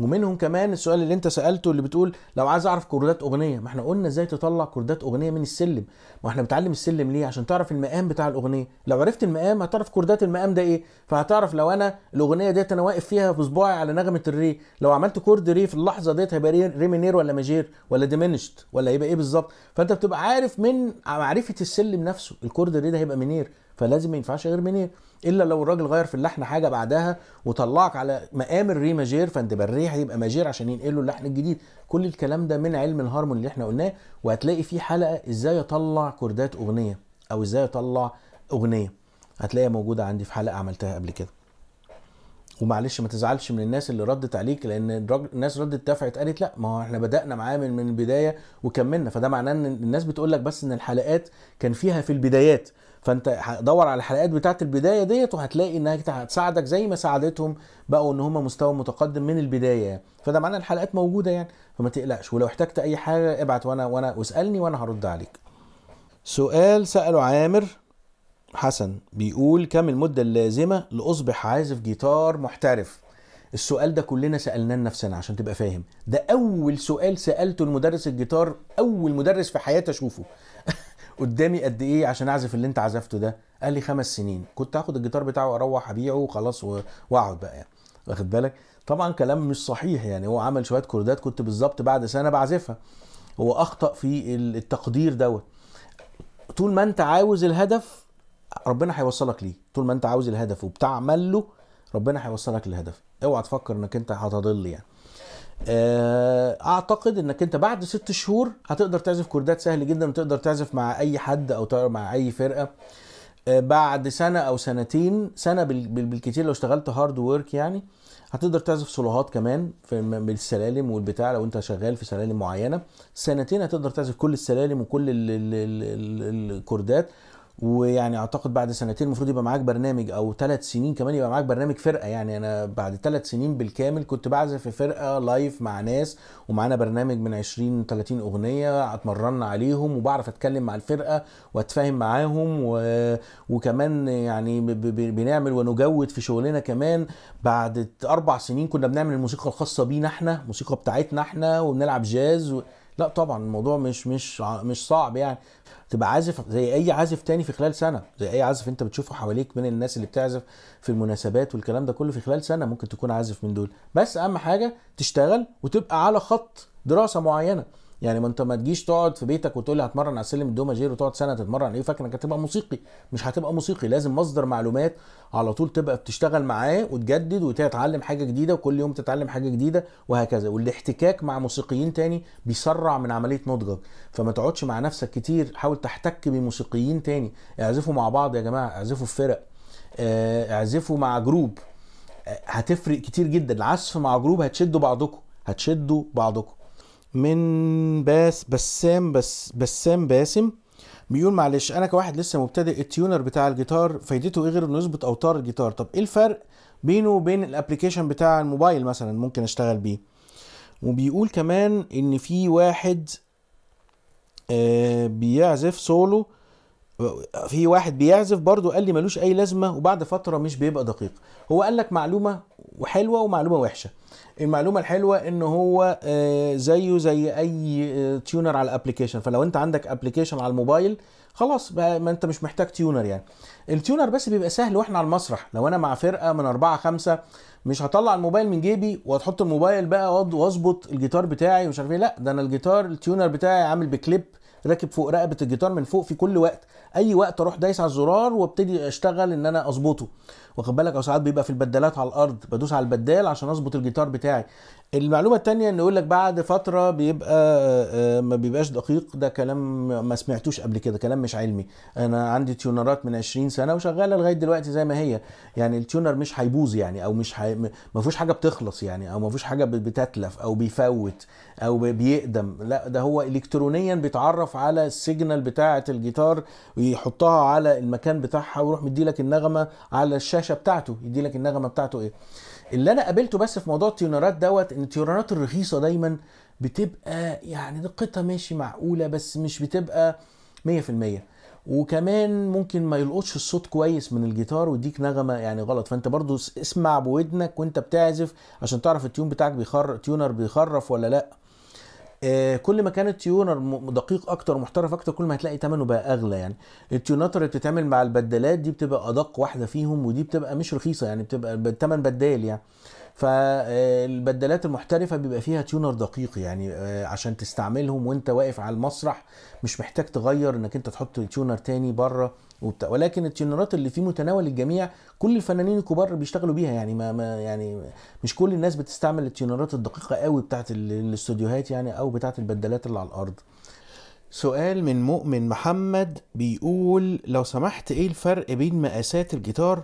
ومنهم كمان السؤال اللي انت سالته اللي بتقول لو عايز اعرف كوردات اغنيه ما احنا قلنا ازاي تطلع كوردات اغنيه من السلم ما احنا بنتعلم السلم ليه عشان تعرف المقام بتاع الاغنيه لو عرفت المقام هتعرف كوردات المقام ده ايه فهتعرف لو انا الاغنيه ديت انا واقف فيها بصباعي على نغمه الري لو عملت كورد ري في اللحظه ديت هيبقى ري مينير ولا ماجير ولا ديمينشت ولا هيبقى ايه بالظبط فانت بتبقى عارف من معرفه السلم نفسه الكورد ري ده هيبقى مينير فلازم ما ينفعش غير منير الا لو الراجل غير في اللحن حاجه بعدها وطلعك على مقام الري ماجير فانت بالريح يبقى ماجير عشان ينقله اللحن الجديد كل الكلام ده من علم الهارمون اللي احنا قلناه وهتلاقي في حلقه ازاي اطلع كوردات اغنيه او ازاي اطلع اغنيه هتلاقيها موجوده عندي في حلقه عملتها قبل كده ومعلش ما تزعلش من الناس اللي ردت عليك لان الناس ردت دفعت قالت لا ما هو احنا بدانا معاه من من البدايه وكملنا فده معناه ان الناس بتقول لك بس ان الحلقات كان فيها في البدايات فانت دور على الحلقات بتاعت البدايه ديت وهتلاقي انها هتساعدك زي ما ساعدتهم بقوا ان هم مستوى متقدم من البدايه يعني. فده معناه الحلقات موجوده يعني فما تقلقش ولو احتجت اي حاجه ابعت وانا وانا واسالني وانا هرد عليك سؤال ساله عامر حسن بيقول كم المدة اللازمة لأصبح عازف جيتار محترف السؤال ده كلنا سألناه لنفسنا عشان تبقى فاهم ده أول سؤال سألته المدرس الجيتار أول مدرس في حياتي أشوفه قدامي قد ايه عشان اعزف اللي انت عزفته ده قال لي خمس سنين كنت هاخد الجيتار بتاعه واروح ابيعه وخلاص واقعد بقى يعني واخد بالك طبعا كلام مش صحيح يعني هو عمل شويه كوردات كنت بالظبط بعد سنه بعزفها هو اخطا في التقدير دوت طول ما انت عاوز الهدف ربنا هيوصلك ليه طول ما انت عاوز الهدف وبتعمل له ربنا هيوصلك للهدف اوعى تفكر انك انت هتضل يعني آه، اعتقد انك انت بعد ست شهور هتقدر تعزف كوردات سهل جدا تقدر تعزف مع اي حد او مع اي فرقه آه، بعد سنه او سنتين سنه بالكتير لو اشتغلت هارد وورك يعني هتقدر تعزف صولوهات كمان بالسلالم والبتاع لو انت شغال في سلالم معينه سنتين هتقدر تعزف كل السلالم وكل الكوردات ويعني اعتقد بعد سنتين المفروض يبقى معاك برنامج او ثلاث سنين كمان يبقى معاك برنامج فرقه يعني انا بعد ثلاث سنين بالكامل كنت بعزف في فرقه لايف مع ناس ومعانا برنامج من 20 30 اغنيه اتمرنا عليهم وبعرف اتكلم مع الفرقه واتفاهم معاهم و... وكمان يعني ب... ب... بنعمل ونجود في شغلنا كمان بعد اربع سنين كنا بنعمل الموسيقى الخاصه بينا احنا الموسيقى بتاعتنا احنا وبنلعب جاز و... لا طبعا الموضوع مش مش مش صعب يعني تبقى عازف زي اي عازف تاني في خلال سنه زي اي عازف انت بتشوفه حواليك من الناس اللي بتعزف في المناسبات والكلام ده كله في خلال سنه ممكن تكون عازف من دول بس اهم حاجه تشتغل وتبقى على خط دراسه معينه يعني ما انت ما تجيش تقعد في بيتك وتقول لي هتمرن على سلم الدوماجير وتقعد سنه تتمرن ايه فاكر انك هتبقى موسيقي مش هتبقى موسيقي لازم مصدر معلومات على طول تبقى بتشتغل معاه وتجدد وتتعلم حاجه جديده وكل يوم تتعلم حاجه جديده وهكذا والاحتكاك مع موسيقيين تاني بيسرع من عمليه نضجك فما تقعدش مع نفسك كتير حاول تحتك بموسيقيين تاني اعزفوا مع بعض يا جماعه اعزفوا في فرق آه، اعزفوا مع جروب آه، هتفرق كتير جدا العزف مع جروب هتشدوا بعضكم هتشدوا بعضكم من باس بسام بس بسام باسم بيقول معلش انا كواحد لسه مبتدئ التيونر بتاع الجيتار فايدته ايه غير انه يظبط اوتار الجيتار طب ايه الفرق بينه وبين الابلكيشن بتاع الموبايل مثلا ممكن اشتغل بيه وبيقول كمان ان في واحد آه، بيعزف سولو في واحد بيعزف برضه قال لي ملوش اي لازمه وبعد فتره مش بيبقى دقيق هو قال لك معلومه حلوه ومعلومه وحشه المعلومه الحلوه ان هو آه، زيه زي اي تيونر آه، على الابلكيشن فلو انت عندك ابلكيشن على الموبايل خلاص ما انت مش محتاج تيونر يعني التيونر بس بيبقى سهل واحنا على المسرح لو انا مع فرقه من أربعة خمسة مش هطلع الموبايل من جيبي وهتحط الموبايل بقى واظبط الجيتار بتاعي ومش عارف ايه لا ده انا الجيتار التيونر بتاعي عامل بكليب راكب فوق رقبه الجيتار من فوق في كل وقت اي وقت اروح دايس على الزرار وابتدي اشتغل ان انا اظبطه واخد بالك او ساعات بيبقى في البدالات على الارض بدوس على البدال عشان اظبط الجيتار بتاعي المعلومه الثانيه ان يقول لك بعد فتره بيبقى آه، آه، ما بيبقاش دقيق ده كلام ما سمعتوش قبل كده كلام مش علمي انا عندي تيونرات من 20 سنه وشغاله لغايه دلوقتي زي ما هي يعني التيونر مش هيبوظ يعني او مش حي... ما فيهوش حاجه بتخلص يعني او ما فيهوش حاجه بتتلف او بيفوت او بيقدم لا ده هو الكترونيا بيتعرف على السيجنال بتاعه الجيتار ويحطها على المكان بتاعها ويروح مديلك النغمه على الشاشه الشاشه بتاعته يدي لك النغمه بتاعته ايه اللي انا قابلته بس في موضوع التيونرات دوت ان التيونرات الرخيصه دايما بتبقى يعني دقتها ماشي معقوله بس مش بتبقى 100% وكمان ممكن ما يلقطش الصوت كويس من الجيتار ويديك نغمه يعني غلط فانت برضو اسمع بودنك وانت بتعزف عشان تعرف التيون بتاعك بيخر تيونر بيخرف ولا لا آه، كل ما كان التيونر دقيق اكتر ومحترف اكتر كل ما هتلاقي ثمنه بقى اغلى يعني التيونات اللي بتتعمل مع البدالات دي بتبقى ادق واحده فيهم ودي بتبقى مش رخيصه يعني بتبقى تمن بدال يعني فالبدلات المحترفه بيبقى فيها تيونر دقيق يعني آه، عشان تستعملهم وانت واقف على المسرح مش محتاج تغير انك انت تحط تيونر تاني بره وبتاع ولكن التيونرات اللي في متناول الجميع كل الفنانين الكبار بيشتغلوا بيها يعني ما, ما يعني مش كل الناس بتستعمل التيونرات الدقيقه قوي بتاعت الاستوديوهات يعني او بتاعت البدلات اللي على الارض سؤال من مؤمن محمد بيقول لو سمحت ايه الفرق بين مقاسات الجيتار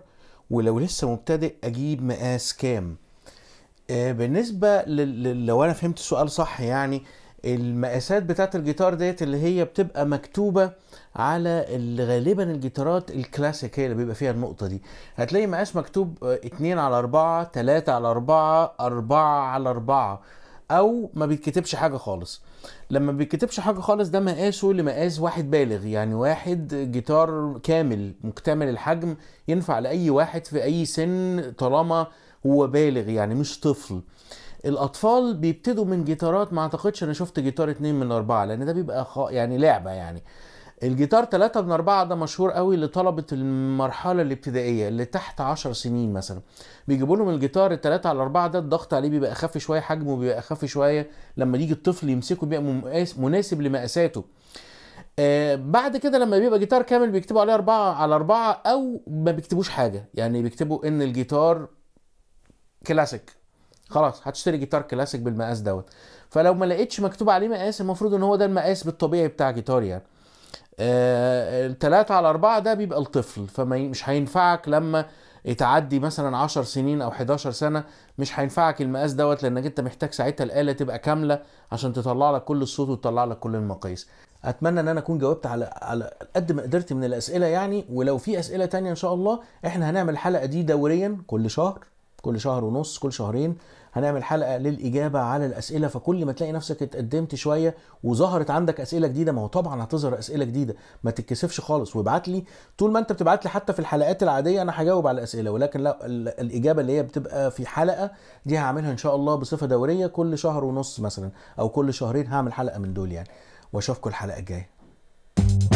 ولو لسه مبتدئ اجيب مقاس كام آه، بالنسبه لل... لو انا فهمت السؤال صح يعني المقاسات بتاعة الجيتار ديت اللي هي بتبقى مكتوبة على غالبا الجيتارات الكلاسيك هي اللي بيبقى فيها النقطة دي هتلاقي مقاس مكتوب آه، اتنين على اربعة تلاتة على اربعة اربعة على اربعة او ما بيتكتبش حاجة خالص لما بيتكتبش حاجة خالص ده مقاسه لمقاس واحد بالغ يعني واحد جيتار كامل مكتمل الحجم ينفع لأي واحد في أي سن طالما هو بالغ يعني مش طفل الاطفال بيبتدوا من جيتارات ما اعتقدش انا شفت جيتار اتنين من اربعة لان ده بيبقى يعني لعبة يعني الجيتار ثلاثة من اربعة ده مشهور قوي لطلبة المرحلة الابتدائية اللي تحت 10 سنين مثلا بيجيبوا لهم الجيتار التلاتة على اربعة ده الضغط عليه بيبقى اخف شوية حجمه بيبقى اخف شوية لما يجي الطفل يمسكه بيبقى مناسب لمقاساته آه بعد كده لما بيبقى جيتار كامل بيكتبوا عليه أربعة على أربعة أو ما بيكتبوش حاجة يعني بيكتبوا إن الجيتار كلاسيك خلاص هتشتري جيتار كلاسيك بالمقاس دوت فلو ما لقيتش مكتوب عليه مقاس المفروض ان هو ده المقاس بالطبيعي بتاع جيتار يعني آه تلاتة على أربعة ده بيبقى الطفل فمش هينفعك لما يتعدي مثلا 10 سنين او 11 سنه مش هينفعك المقاس دوت لانك انت محتاج ساعتها الاله تبقى كامله عشان تطلع لك كل الصوت وتطلع لك كل المقاييس اتمنى ان انا اكون جاوبت على على قد ما قدرت من الاسئله يعني ولو في اسئله تانية ان شاء الله احنا هنعمل الحلقه دي دوريا كل شهر كل شهر ونص كل شهرين هنعمل حلقه للاجابه على الاسئله فكل ما تلاقي نفسك اتقدمت شويه وظهرت عندك اسئله جديده ما هو طبعا هتظهر اسئله جديده ما تتكسفش خالص وابعت لي طول ما انت بتبعت لي حتى في الحلقات العاديه انا هجاوب على الاسئله ولكن لا الاجابه اللي هي بتبقى في حلقه دي هعملها ان شاء الله بصفه دوريه كل شهر ونص مثلا او كل شهرين هعمل حلقه من دول يعني واشوفكم الحلقه الجايه